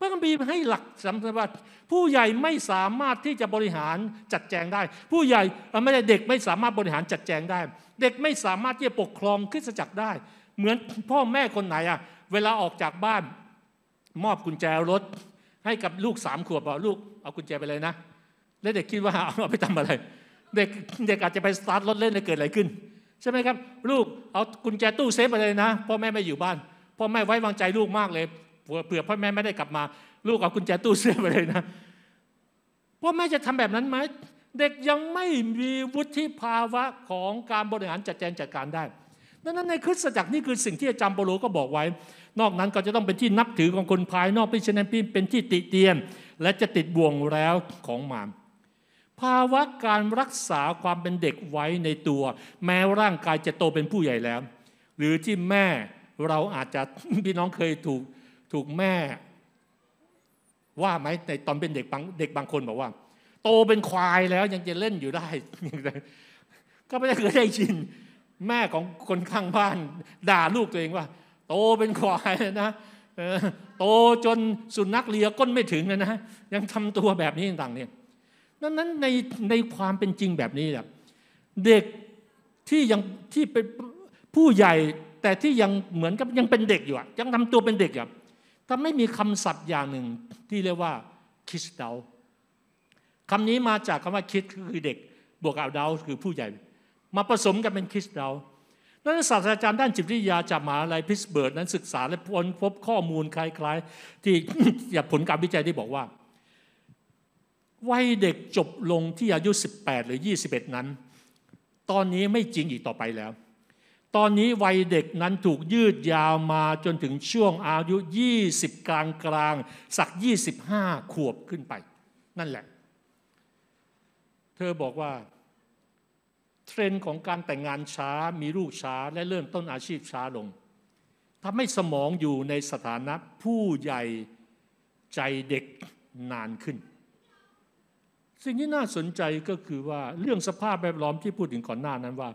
พระคัมภีร์ให้หลักสำคัญว่าผู้ใหญ่ไม่สามารถที่จะบริหารจัดแจงได้ ผู้ใหญ่ไม่ได้เด็กไม่สามารถบริหารจัดแจงได้ เด็กไม่สามารถที่จะปกครองคริสจักรได้ เหมือนพ่อแม่คนไหนอะเวลาออกจากบ้าน มอบกุญแจรถ ให้กับลูกสามขวบลูกเอากุญแจไปเลยนะ แล้วเด็กคิดว่าเอาไปทำอะไร เด็กเด็กอาจจะไปสตาร์ทรถเล่นเกิดอะไรขึ้น ใช่ไหมครับ ลูกเอากุญแจตู้เซฟไปเลยนะ พ่อแม่ไม่อยู่บ้านพ่อแม่ไว้วางใจลูกมากเลยเผื่อพ่อแม่ไม่ได้กลับมา ลูกเอากุญแจตู้เสื้อไปเลยนะพ่อแม่จะทำแบบนั้นไหมเด็กยังไม่มีวุฒิภาวะของการบริหารจัดแจงจัดการได้ดังนั้น ในคริสตจักรนี่คือสิ่งที่อาจารย์โปโลก็บอกไว้ นอกนั้นก็จะต้องเป็นที่นับถือของคนภายนอกพิชนันพ่เป็นที่ติเตียน และจะติดบ่วงแล้วของมารภาวะการรักษาความเป็นเด็กไว้ในตัว แม้ร่างกายจะโตเป็นผู้ใหญ่แล้ว หรือที่แม่เราอาจจะพี่น้องเคยถูกถูกแม่ ว่าไหมในตอนเป็นเด็กบางเด็กบางคนบอกว่า โตเป็นควายแล้วยังจะเล่นอยู่ได้ก็ไม่ได้เคยได้ชิน แม่ของคนข้างบ้าน ด่าลูกตัวเองว่า โตเป็นควายนะโตจนสุนัขเลียก้นไม่ถึงนะนะยังทำตัวแบบนี้ต่างเนี่ยนั้นนในในความเป็นจริงแบบนี้แบบเด็กที่ยังที่เป็นผู้ใหญ่ แต่ที่ยังเหมือนกับยังเป็นเด็กอยู่อะยังทำตัวเป็นเด็กอะถ้าไม่มีคำศัพท์อย่างหนึ่งที่เรียกว่าคิสเดาคำนี้มาจากคำว่าคิดคือเด็ก บวกกับเดาคือผู้ใหญ่ มาผสมกันเป็นคิสเดานั้นศาสตราจารย์ด้านจิตวิทยาจากมหาลัยพิสเบิร์ดนั้นศึกษาและพ้นพบข้อมูลคล้ายๆ ที่จากผลการวิจัยที่บอกว่า วัยเด็กจบลงที่อายุ 18 หรือ 21 นั้น ตอนนี้ไม่จริงอีกต่อไปแล้วตอนนี้วัยเด็กนั้นถูกยืดยาวมาจนถึงช่วงอายุ 20 กลางกลางสัก 25 ขวบขึ้นไป นั่นแหละ เธอบอกว่า เทรนด์ของการแต่งงานช้ามีลูกช้า และเริ่มต้นอาชีพช้าลงทำให้สมองอยู่ในสถานะผู้ใหญ่ใจเด็กนานขึ้น สิ่งที่น่าสนใจก็คือว่าเรื่องสภาพแวดล้อมที่พูดถึงก่อนหน้านั้นว่า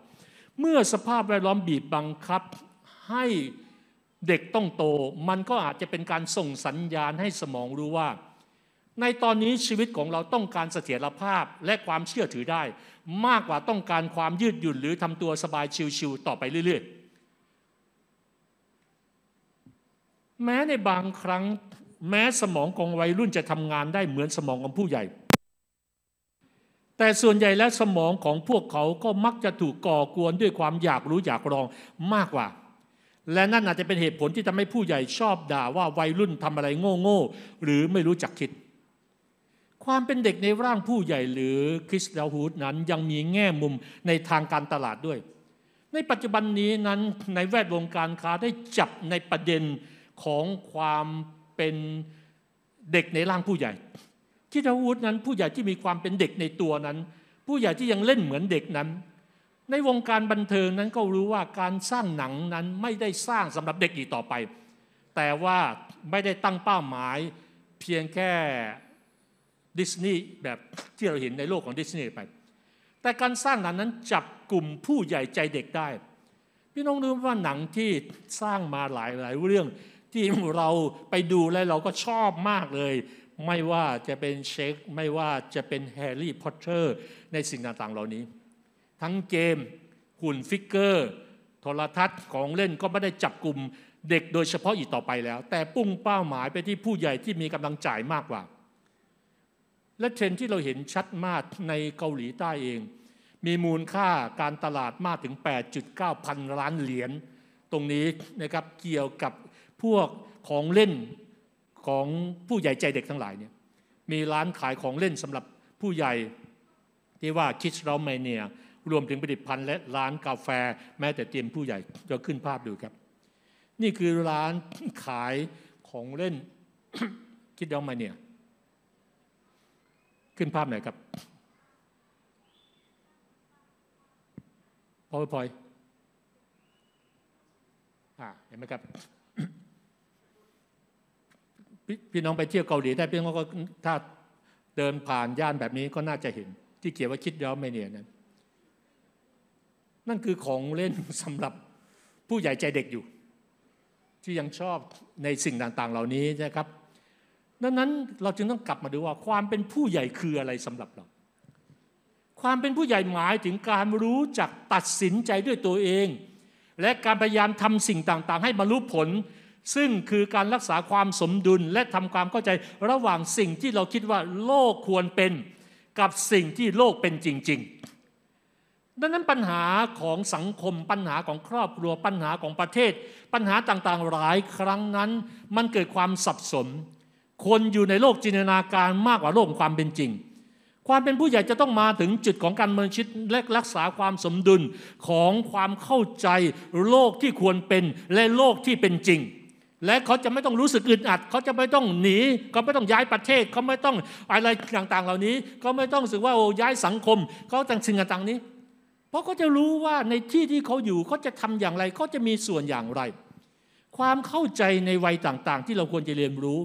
เมื่อสภาพแวดล้อมบีบบังคับให้เด็กต้องโตมันก็อาจจะเป็นการส่งสัญญาณให้สมองรู้ว่า ในตอนนี้ชีวิตของเราต้องการเสถียรภาพและความเชื่อถือได้ มากกว่าต้องการความยืดหยุ่นหรือทำตัวสบายชิวๆต่อไปเรื่อยๆ แม้ในบางครั้งแม้สมองของวัยรุ่นจะทำงานได้เหมือนสมองของผู้ใหญ่แต่ส่วนใหญ่แล้วสมองของพวกเขาก็มักจะถูกก่อกวนด้วยความอยากรู้อยากลองมากกว่า และนั่นอาจจะเป็นเหตุผลที่ทำให้ผู้ใหญ่ชอบด่าว่าวัยรุ่นทำอะไรโง่ๆหรือไม่รู้จักคิด ความเป็นเด็กในร่างผู้ใหญ่หรือคริสเตาฮูดนั้นยังมีแง่มุมในทางการตลาดด้วย ในปัจจุบันนี้นั้นในแวดวงการค้าได้จับในประเด็นของความเป็นเด็กในร่างผู้ใหญ่ที่าวุดนั้นผู้ใหญ่ที่มีความเป็นเด็กในตัวนั้น ผู้ใหญ่ที่ยังเล่นเหมือนเด็กนั้น ในวงการบันเทิงนั้นก็รู้ว่าการสร้างหนังนั้นไม่ได้สร้างสำหรับเด็กอีกต่อไป แต่ว่าไม่ได้ตั้งเป้าหมายเพียงแค่ดิสนีย์แบบที่เราเห็นในโลกของดิสนีย์ไป แต่การสร้างหนังนั้นจับกลุ่มผู้ใหญ่ใจเด็กได้ พี่น้องรู้ว่าหนังที่สร้างมาหลายหลายเรื่องที่เราไปดูแล้วเราก็ชอบมากเลยไม่ว่าจะเป็นเชคไม่ว่าจะเป็นแฮร์รี่พอตเตอร์ ในสิ่งต่างๆเหล่านี้ ทั้งเกมหุ่นฟิกเกอร์โทรทัศน์ของเล่นก็ไม่ได้จับกลุ่มเด็กโดยเฉพาะอีกต่อไปแล้ว แต่ปุ่งเป้าหมายไปที่ผู้ใหญ่ที่มีกำลังจ่ายมากกว่า และเทรนที่เราเห็นชัดมากในเกาหลีใต้เอง มีมูลค่าการตลาดมากถึง 8.9 พันล้านเหรียญตรงนี้นะครับเกี่ยวกับพวกของเล่นของผู้ใหญ่ใจเด็กทั้งหลายเนี่ยมีร้านขายของเล่นสำหรับผู้ใหญ่ ที่ว่าคิดเราไมเนียรวมถึงผลิตภัณฑ์และร้านกาแฟแม้แต่เตรียมผู้ใหญ่ จะขึ้นภาพดูครับ นี่คือร้านขายของเล่นคิดเราไมเนียขึ้นภาพหน่อยครับพอพอยอ่าเห็นไหมครับพี่น้องไปเที่ยวเกาหลีได้พี่น้องก็ถ้าเดินผ่านย่านแบบนี้ก็น่าจะเห็น ที่เขียนว่าคิดย้อมไม่เนียนั่นนั่นคือของเล่นสำหรับผู้ใหญ่ใจเด็กอยู่ ที่ยังชอบในสิ่งต่างๆ เหล่านี้นะครับดังนั้น เราจึงต้องกลับมาดูว่าความเป็นผู้ใหญ่คืออะไรสำหรับเรา ความเป็นผู้ใหญ่หมายถึงการรู้จักตัดสินใจด้วยตัวเอง และการพยายามทำสิ่งต่างๆ ให้บรรลุผลซึ่งคือการรักษาความสมดุลและทำความเข้าใจระหว่างสิ่งที่เราคิดว่าโลกควรเป็น กับสิ่งที่โลกเป็นจริง ๆ ดังนั้นปัญหาของสังคมปัญหาของครอบครัวปัญหาของประเทศ ปัญหาต่างๆหลายครั้งนั้น มันเกิดความสับสนคนอยู่ในโลกจินตนาการมากกว่าโลกความเป็นจริง ความเป็นผู้ใหญ่จะต้องมาถึงจุดของการเมืองชิดและรักษาความสมดุลของความเข้าใจโลกที่ควรเป็นและโลกที่เป็นจริงและเขาจะไม่ต้องรู้สึกอึดอัดเขาจะไม่ต้องหนีเขาไม่ต้องย้ายประเทศเขาไม่ต้องอะไรต่างๆ เหล่านี้ เขาไม่ต้องรู้สึกว่าโอ้ย้ายสังคม เขาต่างสิ่งต่างๆนี้ เพราะเขาจะรู้ว่าในที่ที่เขาอยู่ เขาจะทำอย่างไร เขาจะมีส่วนอย่างไร ความเข้าใจในวัยต่าง ๆ ที่เราควรจะเรียนรู้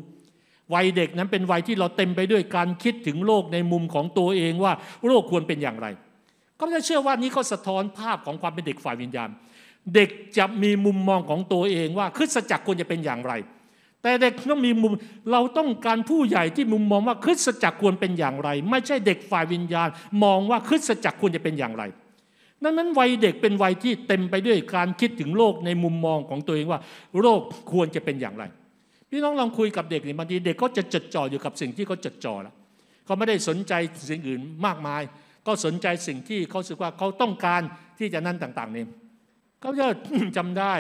วัยเด็กนั้นเป็นวัยที่เราเต็มไปด้วยการคิดถึงโลกในมุมของตัวเองว่า โลกควรเป็นอย่างไรก็จะเชื่อว่านี้เขาสะท้อนภาพของความเป็นเด็กฝ่ายวิญญาณเด็กจะมีมุมมองของตัวเองว่าคริสตจักรควรจะเป็นอย่างไร แต่เด็กต้องมีมุม เราต้องการผู้ใหญ่ที่มุมมองว่าคริสตจักรควรเป็นอย่างไร ไม่ใช่เด็กฝ่ายวิญญาณ มองว่าคริสตจักรควรจะเป็นอย่างไร นั้นนั้นวัยเด็กเป็นวัยที่เต็มไปด้วยการคิดถึงโลกในมุมมองของตัวเองว่า โลกควรจะเป็นอย่างไร พี่น้องลองคุยกับเด็กนี่บางทีเด็กก็จะจดจ่ออยู่กับสิ่งที่เขาจดจ่อแล้วเขาไม่ได้สนใจสิ่งอื่นมากมาย ก็สนใจสิ่งที่เขาสึกว่าเขาต้องการที่จะนั่นต่างๆนี่ก็จะจำได้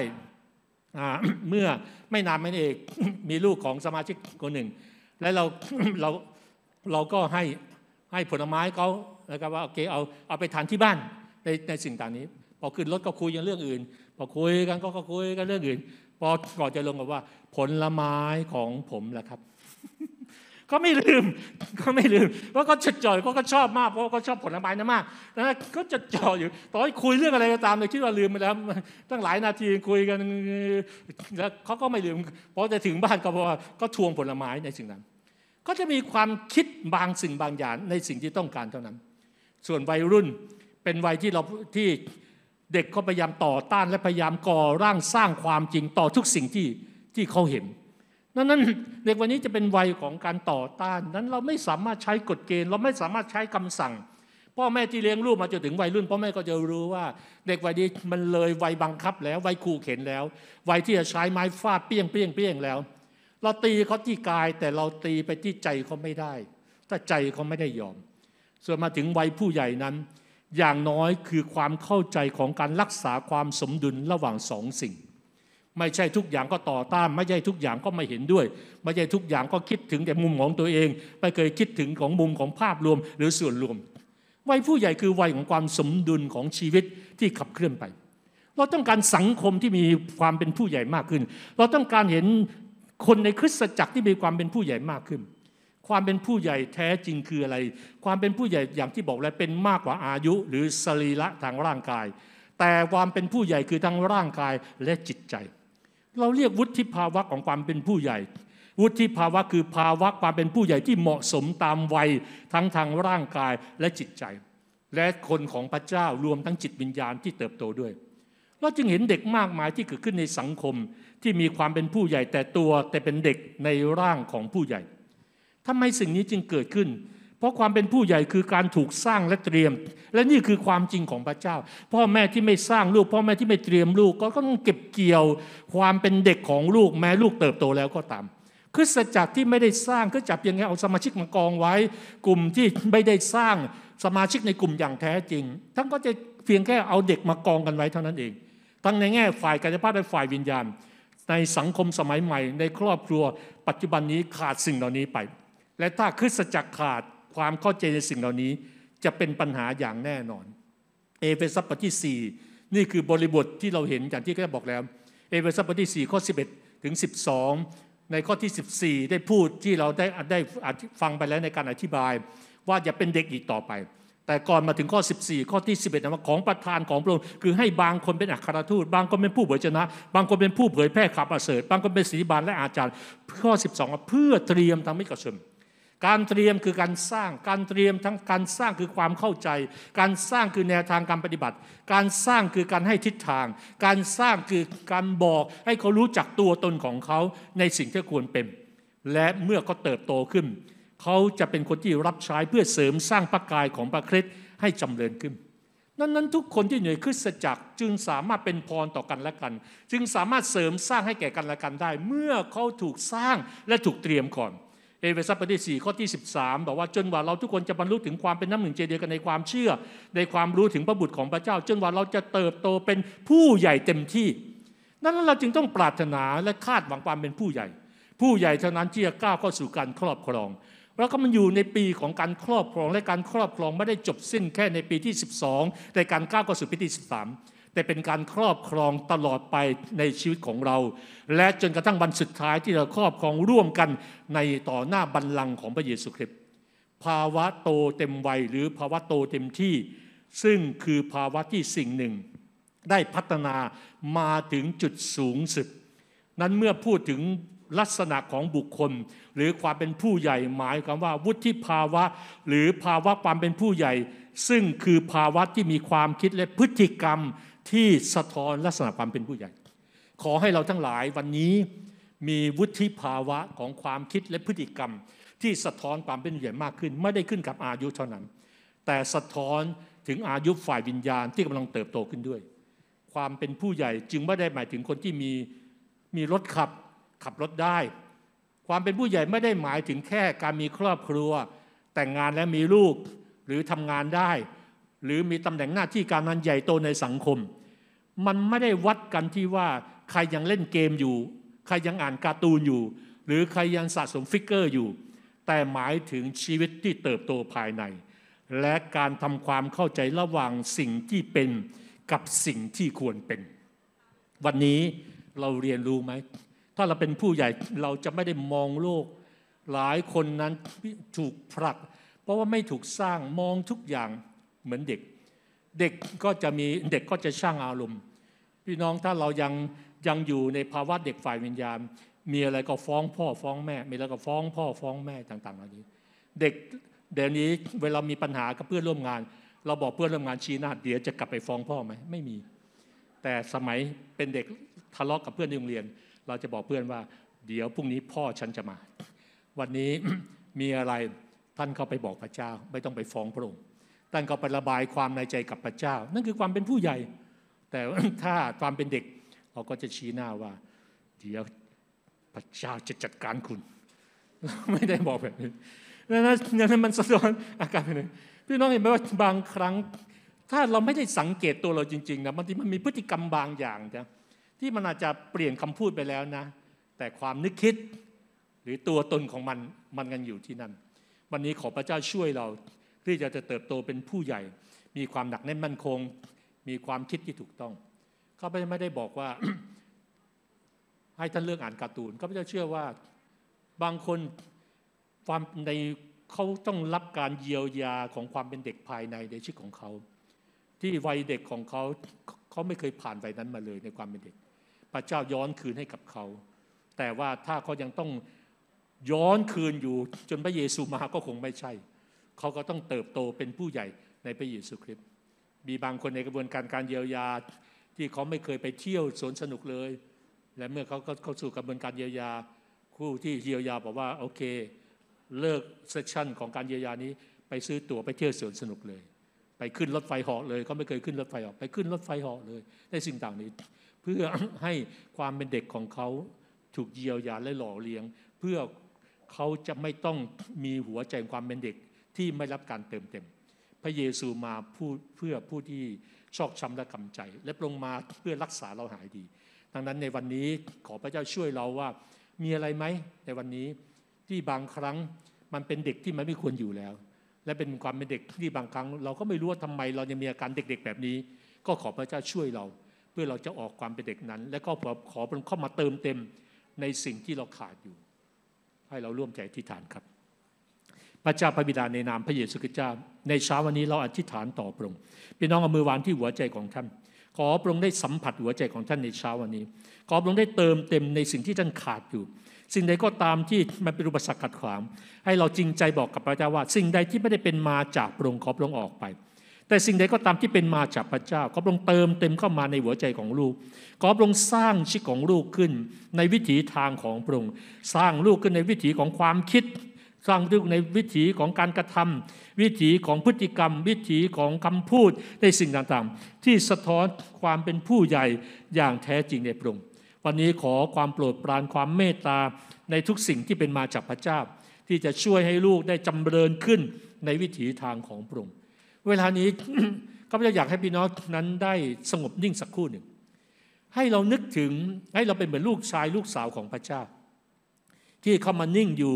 เมื่อไม่นานมานี้เองมีลูกของสมาชิกคนหนึ่ง และเราเราเราก็ให้ให้ผลไม้เขาแล้วก็ว่าโอเคเอาเอาไปทานที่บ้านในในสิ่งต่างนี้พอขึ้นรถก็คุยกันเรื่องอื่นพอคุยกันก็ก็คุยกันเรื่องอื่นพอก่อนจะลงกับว่า ผลไม้ของผมแหละครับก็ไม่ลืมก็ไม่ลืมเพราะก็จดจ่อยเพราะก็ชอบมากเพราะก็ชอบผลไม้นะมากนะก็จดจ่ออยู่ตอนคุยเรื่องอะไรก็ตามเลยคิดว่าลืมไปแล้วตั้งหลายนาทีคุยกันแล้วเขาก็ไม่ลืมพอจะถึงบ้านก็บอกว่าก็ทวงผลไม้ในสิ่งนั้น ก็จะมีความคิดบางสิ่งบางอย่างในสิ่งที่ต้องการเท่านั้น ส่วนวัยรุ่นเป็นวัยที่เราที่เด็กก็พยายามต่อต้านและพยายามก่อร่างสร้างความจริงต่อทุกสิ่งที่ที่เขาเห็นังนั้นเด็กวันนี้จะเป็นวัยของการต่อต้านนั้นเราไม่สามารถใช้กฎเกณฑ์เราไม่สามารถใช้คำสั่งพ่อแม่ที่เลี้ยงลูกมาจนถึงวัยรุ่นพ่อแม่ก็จะรู้ว่า เด็กวัยนี้มันเลยวัยบังคับ แล้ววัยขู่เข็นแล้ววัยที่จะใช้ไม้ฟาดเปี้ยงเปี้ยงเปี้ยงแล้ว เราตีเขาที่กาย แต่เราตีไปที่ใจเขาไม่ได้ ถ้าใจเขาไม่ได้ยอม ส่วนมาถึงวัยผู้ใหญ่นั้น อย่างน้อยคือความเข้าใจของการรักษาความสมดุลระหว่างสองสิ่งไม่ใช่ทุกอย่างก็ต่อต้านไม่ใช่ทุกอย่างก็ไม่เห็นด้วย ไม่ใช่ทุกอย่างก็คิดถึงแต่มุมของตัวเองไม่เคยคิดถึงของมุมของภาพรวมหรือส่วนรวม วัยผู้ใหญ่คือวัยของความสมดุลของชีวิตที่ขับเคลื่อนไป เราต้องการสังคมที่มีความเป็นผู้ใหญ่มากขึ้น เราต้องการเห็นคนในคริสตจักรที่มีความเป็นผู้ใหญ่มากขึ้น ความเป็นผู้ใหญ่แท้จริงคืออะไร ความเป็นผู้ใหญ่อย่างที่บอกแล้วเป็นมากกว่าอายุ หรือสรีระทางร่างกาย แต่ความเป็นผู้ใหญ่คือทั้งร่างกายและจิตใจเราเรียกวุฒิภาวะของความเป็นผู้ใหญ่ วุฒิภาวะคือภาวะความเป็นผู้ใหญ่ที่เหมาะสมตามวัยทั้งทางร่างกายและจิตใจ และคนของพระเจ้ารวมทั้งจิตวิญญาณที่เติบโตด้วย เราจึงเห็นเด็กมากมายที่เกิดขึ้นในสังคมที่มีความเป็นผู้ใหญ่แต่ตัวแต่เป็นเด็กในร่างของผู้ใหญ่ ทำไมสิ่งนี้จึงเกิดขึ้นเพราะความเป็นผู้ใหญ่คือการถูกสร้างและเตรียม และนี่คือความจริงของพระเจ้า พ่อแม่ที่ไม่สร้างลูก พ่อแม่ที่ไม่เตรียมลูกก็ต้องเก็บเกี่ยว ความเป็นเด็กของลูกแม้ลูกเติบโตแล้วก็ตามคือสัจักรที่ไม่ได้สร้างก็จับยังไงเอาสมาชิกมากองไว้ กลุ่มที่ไม่ได้สร้างสมาชิกในกลุ่มอย่างแท้จริงท่านก็จะเพียงแค่เอาเด็กมากองกันไว้เท่านั้นเอง ทั้งในแง่ฝ่ายกายภาพและฝ่ายวิญญาณ ในสังคมสมัยใหม่ในครอบครัว ปัจจุบันนี้ขาดสิ่งเหล่านี้ไป และถ้าคริสตจักรขาดความเข้าใจในสิ่งเหล่านี้จะเป็นปัญหาอย่างแน่นอนเอเฟซัสบทที่4นี่คือบริบทที่เราเห็น อย่างที่ไดาบอกแล้วเอเฟซัสบทที่4ข้อ11ถึง12 ในข้อที่ 14 ได้พูดที่เราได้ได้ฟังไปแล้วในการอธิบาย ว่าอย่าเป็นเด็กอีกต่อไป แต่ก่อนมาถึงข้อ 14 ข้อที่ 11นะว่าของประธานของพระองค์คือให้บางคนเป็นอัครทูต บางคนเป็นผู้เผยชนะ บางคนเป็นผู้เผยแพร่ข่าวประเสริฐบางคนเป็นศรีบาลและอาจารย์ ข้อ 12 เพื่อเตรียมทำให้กระชนการเตรียมคือการสร้าง การเตรียมทั้งการสร้างคือความเข้าใจ การสร้างคือแนวทางการปฏิบัติ การสร้างคือการให้ทิศทาง การสร้างคือการบอกให้เขารู้จักตัวตนของเขาในสิ่งที่ควรเป็น และเมื่อเขาเติบโตขึ้น เขาจะเป็นคนที่รับใช้เพื่อเสริมสร้างพระกายของพระคริสต์ให้จำเริญขึ้น นั้นนั้นทุกคนที่อยู่ในคริสตจักรจึงสามารถเป็นพรต่อกันและกันจึงสามารถเสริมสร้างให้แก่กันและกันได้ เมื่อเขาถูกสร้างและถูกเตรียมก่อนเอเฟซัสบทที่4ข้อที่ 13บอกว่าจนกว่าเราทุกคนจะบรรลุถึงความเป็นน้ำหนึ่งใจเดียวกันในความเชื่อ ในความรู้ถึงพระบุตรของพระเจ้า จนกว่าเราจะเติบโตเป็นผู้ใหญ่เต็มที่ นั้นเราจึงต้องปรารถนาและคาดหวังความเป็นผู้ใหญ่ ผู้ใหญ่เท่านั้นที่จะก้าวเข้าสู่การครอบครองแล้วก็มันอยู่ในปีของการครอบครองและการครอบครองไม่ได้จบสิ้นแค่ในปีที่ 12แต่การก้าวเข้าสู่ปีที่13แต่เป็นการครอบครองตลอดไปในชีวิตของเรา และจนกระทั่งวันสุดท้ายที่เราครอบครองร่วมกันในต่อหน้าบัลลังก์ของพระเยซูคริสต์ภาวะโตเต็มวัยหรือภาวะโตเต็มที่ ซึ่งคือภาวะที่สิ่งหนึ่ง ได้พัฒนามาถึงจุดสูงสุดนั้นเมื่อพูดถึงลักษณะของบุคคล หรือความเป็นผู้ใหญ่หมายความว่าวุฒิภาวะหรือภาวะความเป็นผู้ใหญ่ซึ่งคือภาวะที่มีความคิดและพฤติกรรมที่สะท้อนลักษณะความเป็นผู้ใหญ่ ขอให้เราทั้งหลายวันนี้มีวุฒิภาวะของความคิดและพฤติกรรม ที่สะท้อนความเป็นผู้ใหญ่มากขึ้น ไม่ได้ขึ้นกับอายุเท่านั้น แต่สะท้อนถึงอายุฝ่ายวิญญาณที่กำลังเติบโตขึ้นด้วย ความเป็นผู้ใหญ่จึงไม่ได้หมายถึงคนที่มีมีรถขับขับรถได้ ความเป็นผู้ใหญ่ไม่ได้หมายถึงแค่การมีครอบครัว แต่งงานและมีลูกหรือทำงานได้หรือมีตำแหน่งหน้าที่การงานใหญ่โตในสังคม มันไม่ได้วัดกันที่ว่าใครยังเล่นเกมอยู่ ใครยังอ่านการ์ตูนอยู่ หรือใครยังสะสมฟิกเกอร์อยู่ แต่หมายถึงชีวิตที่เติบโตภายใน และการทำความเข้าใจระหว่างสิ่งที่เป็นกับสิ่งที่ควรเป็น วันนี้เราเรียนรู้ไหมถ้าเราเป็นผู้ใหญ่เราจะไม่ได้มองโลก หลายคนนั้นถูกผลักราะว่าไม่ถูกสร้างมองทุกอย่างเหมือนเด็ก เด็กก็จะมีเด็กก็จะสร้างอารมณ์พี่น้องถ้าเรายังยังอยู่ในภาวะเด็กฝ่ายวิญญาณมีอะไรก็ฟ้องพ่อฟ้องแม่มีอะไรก็ฟ้องพ่อฟ้องแม่ต่างๆเหล่านี้เด็กเดี๋ยวนี้เวลามีปัญหากับเพื่อนร่วมงาน เราบอกเพื่อนร่วมงานชี้หน้าเดี๋ยวจะกลับไปฟ้องพ่อไหมไม่มี แต่สมัยเป็นเด็กทะเลาะกับเพื่อนในโรงเรียน เราจะบอกเพื่อนว่าเดี๋ยวพรุ่งนี้พ่อฉันจะมา วันนี้มีอะไรท่านเข้าไปบอกพระเจ้าไม่ต้องไปฟ้องพระองค์ ท่านก็ไประบายความในใจกับพระเจ้า นั่นคือความเป็นผู้ใหญ่ แต่ถ้าความเป็นเด็กเราก็จะชี้หน้าว่าเดี๋ยวพระเจ้าจะจัดการคุณ ไม่ได้บอกแบบนี้นั้นนั้นมันสะท้อนอาการไปเลยพี่น้องเห็นไหมว่าบางครั้ง ถ้าเราไม่ได้สังเกตตัวเราจริงๆนะบางทีมันมีพฤติกรรมบางอย่างนะที่มันอาจจะเปลี่ยนคำพูดไปแล้วนะ แต่ความนึกคิด หรือตัวตนของมันมันกันอยู่ที่นั่นวันนี้ขอพระเจ้าช่วยเราที่จะจะเติบโตเป็นผู้ใหญ่ มีความหนักแน่นมั่นคง มีความคิดที่ถูกต้องข้าพเจ้าไม่ได้บอกว่าให้ท่านเลือกอ่านการ์ตูนข้าพเจ้าเชื่อว่าบางคนความในเขาต้องรับการเยียวยาของความเป็นเด็กภายในในชีวิตของเขา ที่วัยเด็กของเขาเขาไม่เคยผ่านวัยนั้นมาเลย ในความเป็นเด็ก พระเจ้าย้อนคืนให้กับเขา แต่ว่าถ้าเขายังต้องย้อนคืนอยู่จนพระเยซูมาก็คงไม่ใช่ เขาก็ต้องเติบโตเป็นผู้ใหญ่ในพระเยซูคริสต์ มีบางคนในกระบวนการการเยียวยาที่เขาไม่เคยไปเที่ยวสวนสนุกเลย และเมื่อเขาเข้าสู่กระบวนการเยียวยาผู้ที่เยียวยาบอกว่าโอเคเลิกเซสชั่นของการเยียวยานี้ไปซื้อตั๋วไปเที่ยวสวนสนุกเลย ไปขึ้นรถไฟเหาะเลยเขาไม่เคยขึ้นรถไฟเหาะไปขึ้นรถไฟเหาะเลย ได้สิ่งต่างนี้ เพื่อให้ความเป็นเด็กของเขาถูกเยียวยาและหล่อเลี้ยง เพื่อเขาจะไม่ต้องมีหัวใจความเป็นเด็กที่ไม่รับการเติมเต็ม พระเยซูมาพูดเพื่อผู้ที่ชอกช้ำและกำใจ และลงมาเพื่อรักษาเราหายดีดังนั้นในวันนี้ขอพระเจ้าช่วยเราว่ามีอะไรไหมในวันนี้ที่บางครั้งมันเป็นเด็กที่มันไม่ควรอยู่แล้ว และเป็นความเป็นเด็กที่บางครั้ง เราก็ไม่รู้ว่าทำไม เรายังมีอาการเด็กๆ แบบนี้ ก็ขอพระเจ้าช่วยเราเพื่อเราจะออกความเป็นเด็กนั้น และก็ขอพระองค์เข้ามาเติมเต็มในสิ่งที่เราขาดอยู่ให้เราร่วมใจอธิษฐานครับพระเจ้าพระบิดาในนามพระเยซูคริสต์เจ้า ในเช้าวันนี้เราอธิษฐานต่อพระองค์พี่น้องเอามือวางที่หัวใจของท่าน ขอพระองค์ได้สัมผัสหัวใจของท่านในเช้าวันนี้ ขอพระองค์ได้เติมเต็มในสิ่งที่ท่านขาดอยู่ สิ่งใดก็ตามที่มันเป็นอุปสรรคขัดขวางให้เราจริงใจบอกกับพระเจ้าว่าสิ่งใดที่ไม่ได้เป็นมาจากพระองค์ขอพระองค์ออกไปแต่สิ่งใดก็ตามที่เป็นมาจากพระเจ้าขอพระองค์เติมเต็มเข้ามาในหัวใจของลูก ขอพระองค์สร้างชีวิตของลูกขึ้น ในวิถีทางของพระองค์สร้างลูกขึ้นในวิถีของความคิดสร้างลูกในวิถีของการกระทำ วิถีของพฤติกรรม วิถีของคำพูดในสิ่งต่างๆ ที่สะท้อนความเป็นผู้ใหญ่อย่างแท้จริงในพระองค์วันนี้ขอความโปรดปรานความเมตตา ในทุกสิ่งที่เป็นมาจากพระเจ้า ที่จะช่วยให้ลูกได้จำเริญขึ้นในวิถีทางของพระองค์เวลานี้ก็จะอยากให้พี่น้องนั้นได้สงบนิ่งสักครู่หนึ่ง ให้เรานึกถึงให้เราเป็นเหมือนลูกชายลูกสาวของพระเจ้า ที่เข้ามานิ่งอยู่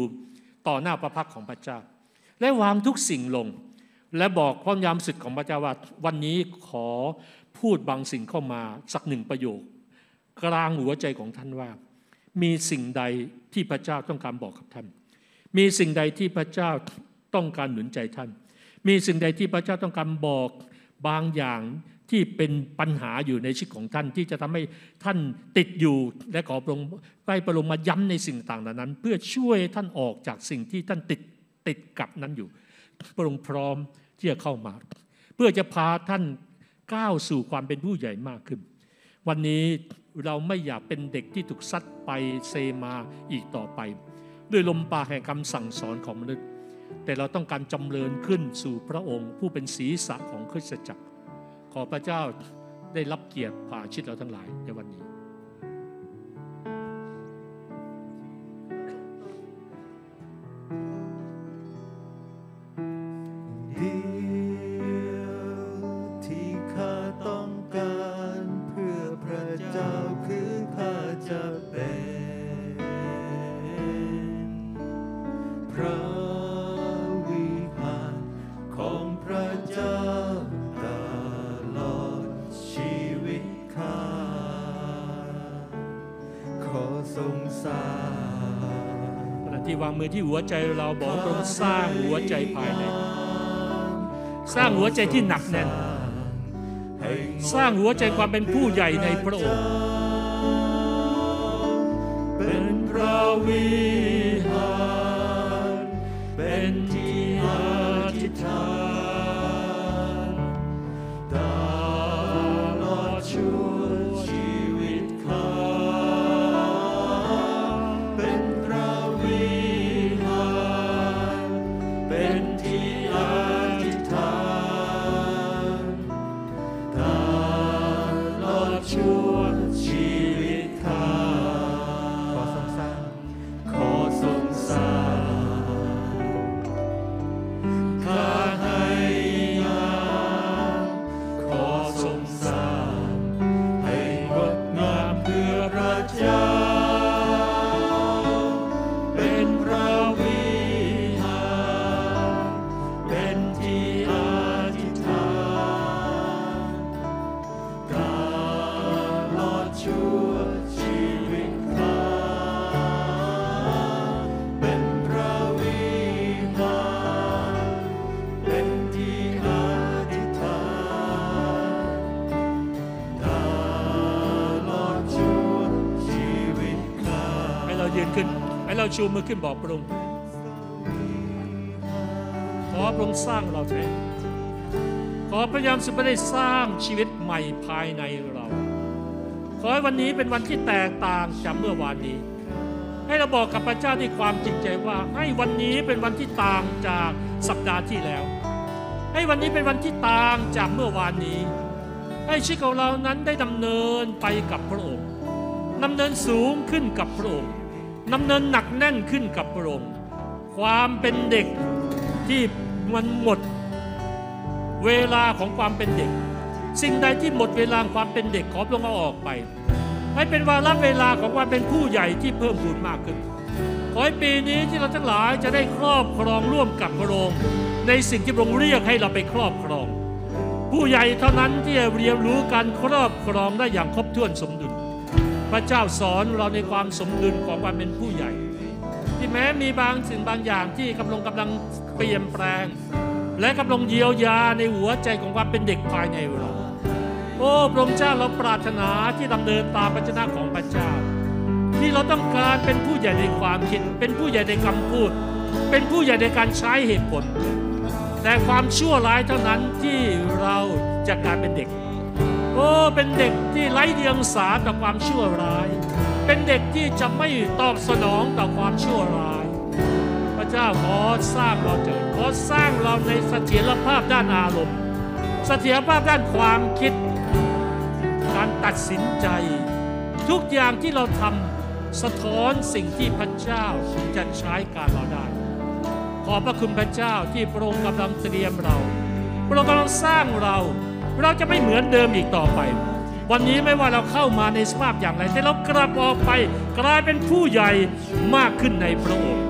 ต่อหน้าพระพักของพระเจ้า และวางทุกสิ่งลง และบอกความยามสุดของพระเจ้าว่าวันนี้ขอพูดบางสิ่งเข้ามาสักหนึ่งประโยค กลางหัวใจของท่านว่า มีสิ่งใดที่พระเจ้าต้องการบอกกับท่าน มีสิ่งใดที่พระเจ้าต้องการหนุนใจท่านมีสิ่งใดที่พระเจ้าต้องการบอกบางอย่างที่เป็นปัญหาอยู่ในชีวิตของท่านที่จะทำให้ท่านติดอยู่และขอพระองค์ให้พระองค์มาย้ำในสิ่งต่าง ๆ นั้น เพื่อช่วยท่านออกจากสิ่งที่ท่านติดติดกับนั้นอยู่พระองค์พร้อมที่จะเข้ามา เพื่อจะพาท่านก้าวสู่ความเป็นผู้ใหญ่มากขึ้น วันนี้เราไม่อยากเป็นเด็กที่ถูกซัดไปเซมาอีกต่อไป ด้วยลมปากแห่งคำสั่งสอนของมนุษย์แต่เราต้องการจำเริญขึ้นสู่พระองค์ ผู้เป็นศีรษะของคริสตจักร ขอพระเจ้าได้รับเกียรติผ่าชิดเราทั้งหลายในวันนี้มือที่หัวใจเราบอกตรงสร้างหัวใจภายใน สร้างหัวใจที่หนักแน่นสร้างหัวใจความเป็นผู้ใหญ่ในพระองค์เราชูมือขึ้นบอกพระองค์ขอพระองค์สร้างเราแทดขอพระยามสุภได้สร้างชีวิตใหม่ภายในเรา ขอให้วันนี้เป็นวันที่แตกต่างจากเมื่อวานนี้ ให้เราบอกกับพระเจ้าด้วยความจริงใจว่าให้วันนี้เป็นวันที่ต่างจากสัปดาห์ที่แล้ว ให้วันนี้เป็นวันที่ต่างจากเมื่อวานนี้ ให้ชีวิตของเรานั้นได้ดำเนินไปกับพระองค์ดำเนินสูงขึ้นกับพระองค์นำเนินหนักแน่นขึ้นกับพระองค์ความเป็นเด็กที่มันหมด เวลาของความเป็นเด็ก สิ่งใดที่หมดเวลาความเป็นเด็กขอพระองค์เอาออกไป ให้เป็นวาระเวลาของความเป็นผู้ใหญ่ที่เพิ่มพูนมากขึ้น ขอให้ปีนี้ที่เราทั้งหลายจะได้ครอบครองร่วมกับพระองค์ในสิ่งที่พระองค์เรียกให้เราไปครอบครอง ผู้ใหญ่เท่านั้นที่จะเรียนรู้การครอบครองได้อย่างครบถ้วนสมดุลพระเจ้าสอนเราในความสมดุลของความเป็นผู้ใหญ่ ที่แม้มีบางสิ่งบางอย่างที่กำลังกำลังเปลี่ยนแปลง และกำลังเยียวยาในหัวใจของความเป็นเด็กภายในเราโอ้พระองค์เจ้าเราปรารถนาที่ดำเนินตามพระชนะของพระเจ้าที่เราต้องการเป็นผู้ใหญ่ในความคิดเป็นผู้ใหญ่ในคำพูด เป็นผู้ใหญ่ในการใช้เหตุผล แต่ความชั่วร้ายเท่านั้นที่เราจะกลายเป็นเด็กโอ้เป็นเด็กที่ไร้เดียงสาต่อความชั่วร้าย เป็นเด็กที่จะไม่ตอบสนองต่อความชั่วร้าย พระเจ้าขอสร้างเราเถิดขอสร้างเราในเสถียรภาพด้านอารมณ์เสถียรภาพด้านความคิด การตัดสินใจ ทุกอย่างที่เราทำสะท้อนสิ่งที่พระเจ้าจะใช้การเราได้ ขอพระคุณพระเจ้าที่พระองค์กำลังเตรียมเราพระองค์กำลังสร้างเราเราจะไม่เหมือนเดิมอีกต่อไป วันนี้ไม่ว่าเราเข้ามาในสภาพอย่างไร แต่เรากลับออกไปกลายเป็นผู้ใหญ่มากขึ้นในพระองค์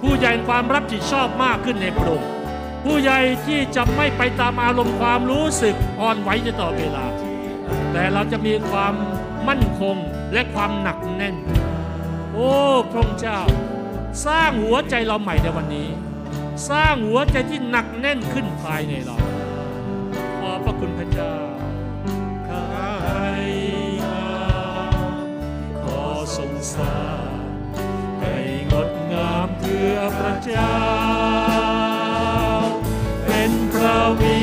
ผู้ใหญ่ความรับผิดชอบมากขึ้นในพระองค์ผู้ใหญ่ที่จะไม่ไปตามอารมณ์ความรู้สึกอ่อนไหวในต่อเวลา แต่เราจะมีความมั่นคง และความหนักแน่น โอ้พระเจ้า สร้างหัวใจเราใหม่ในวันนี้ สร้างหัวใจที่หนักแน่นขึ้นภายในเราระคุณพระเจ้าข้าให้มาขอสงสารให้งดงามเพื่อพระเจ้า เป็นพระวี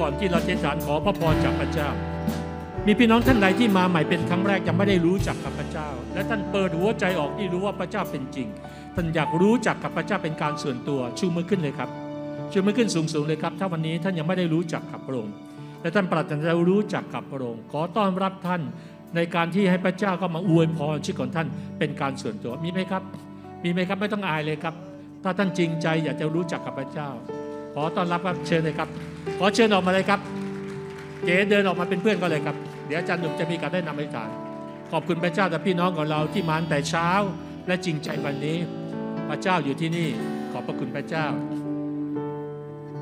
ก่อนที่เราจะสานขอพระพรจากพระเจ้า มีพี่น้องท่านใดที่มาใหม่เป็นครั้งแรกยังไม่ได้รู้จักกับพระเจ้า และท่านเปิดหัวใจออกที่รู้ว่าพระเจ้าเป็นจริง ท่านอยากรู้จักกับพระเจ้าเป็นการส่วนตัวชูมือขึ้นเลยครับ ชูมือขึ้นสูงๆเลยครับ ถ้าวันนี้ท่านยังไม่ได้รู้จักกับพระองค์ และท่านปรารถนาจะรู้จักกับพระองค์ ขอต้อนรับท่านในการที่ให้พระเจ้าก็มาอวยพรชีวิตของท่านเป็นการส่วนตัวมีไหมครับ มีไหมครับไม่ต้องอายเลยครับ ถ้าท่านจริงใจ อยากจะรู้จักกับพระเจ้าขอต้อนรับครับเชิญเลยครับขอเชิญออกมาเลยครับเก๋เดินออกมาเป็นเพื่อนก็เลยครับ เดี๋ยวอาจารย์หนุ่มจะมีการได้นำอธิานขอบคุณพระเจ้าแต่พี่น้องของเราที่มาแต่เช้าและจริงใจวันนี้ พระเจ้าอยู่ที่นี่ขอบพระคุณพระเจ้า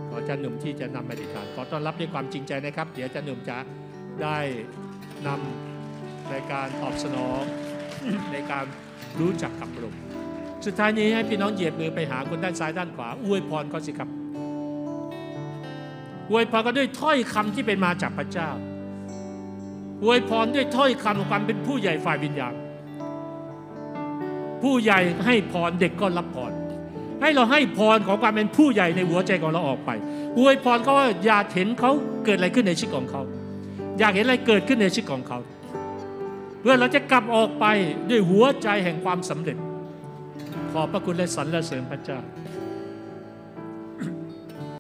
ขออาจารย์หนุ่มที่จะนำอธิานขอต้อนรับด้วยความจริงใจนะครับเดี๋ยวอาจารย์หนุ่มจะได้นำในการตอบสนองในการรู้จักกับลมสุดท้ายนี้ให้พี่น้องเหยียบมือไปหาคนด้านซ้ายด้านขวา อวยพรก็สิครับอวยพรกันด้วยถ้อยคำที่เป็นมาจากพระเจ้าอวยพรด้วยถ้อยคำของความเป็นผู้ใหญ่ฝ่ายวิญญาณ ผู้ใหญ่ให้พรเด็กก็รับพร ให้เราให้พรของความเป็นผู้ใหญ่ในหัวใจของเราออกไปอวยพรก็ว่าอยากเห็นเขาเกิดอะไรขึ้นในชีวิตของเขาอยากเห็นอะไรเกิดขึ้นในชีวิตของเขา เพื่อเราจะกลับออกไปด้วยหัวใจแห่งความสำเร็จ ขอบพระคุณและสรรเสริญพระเจ้า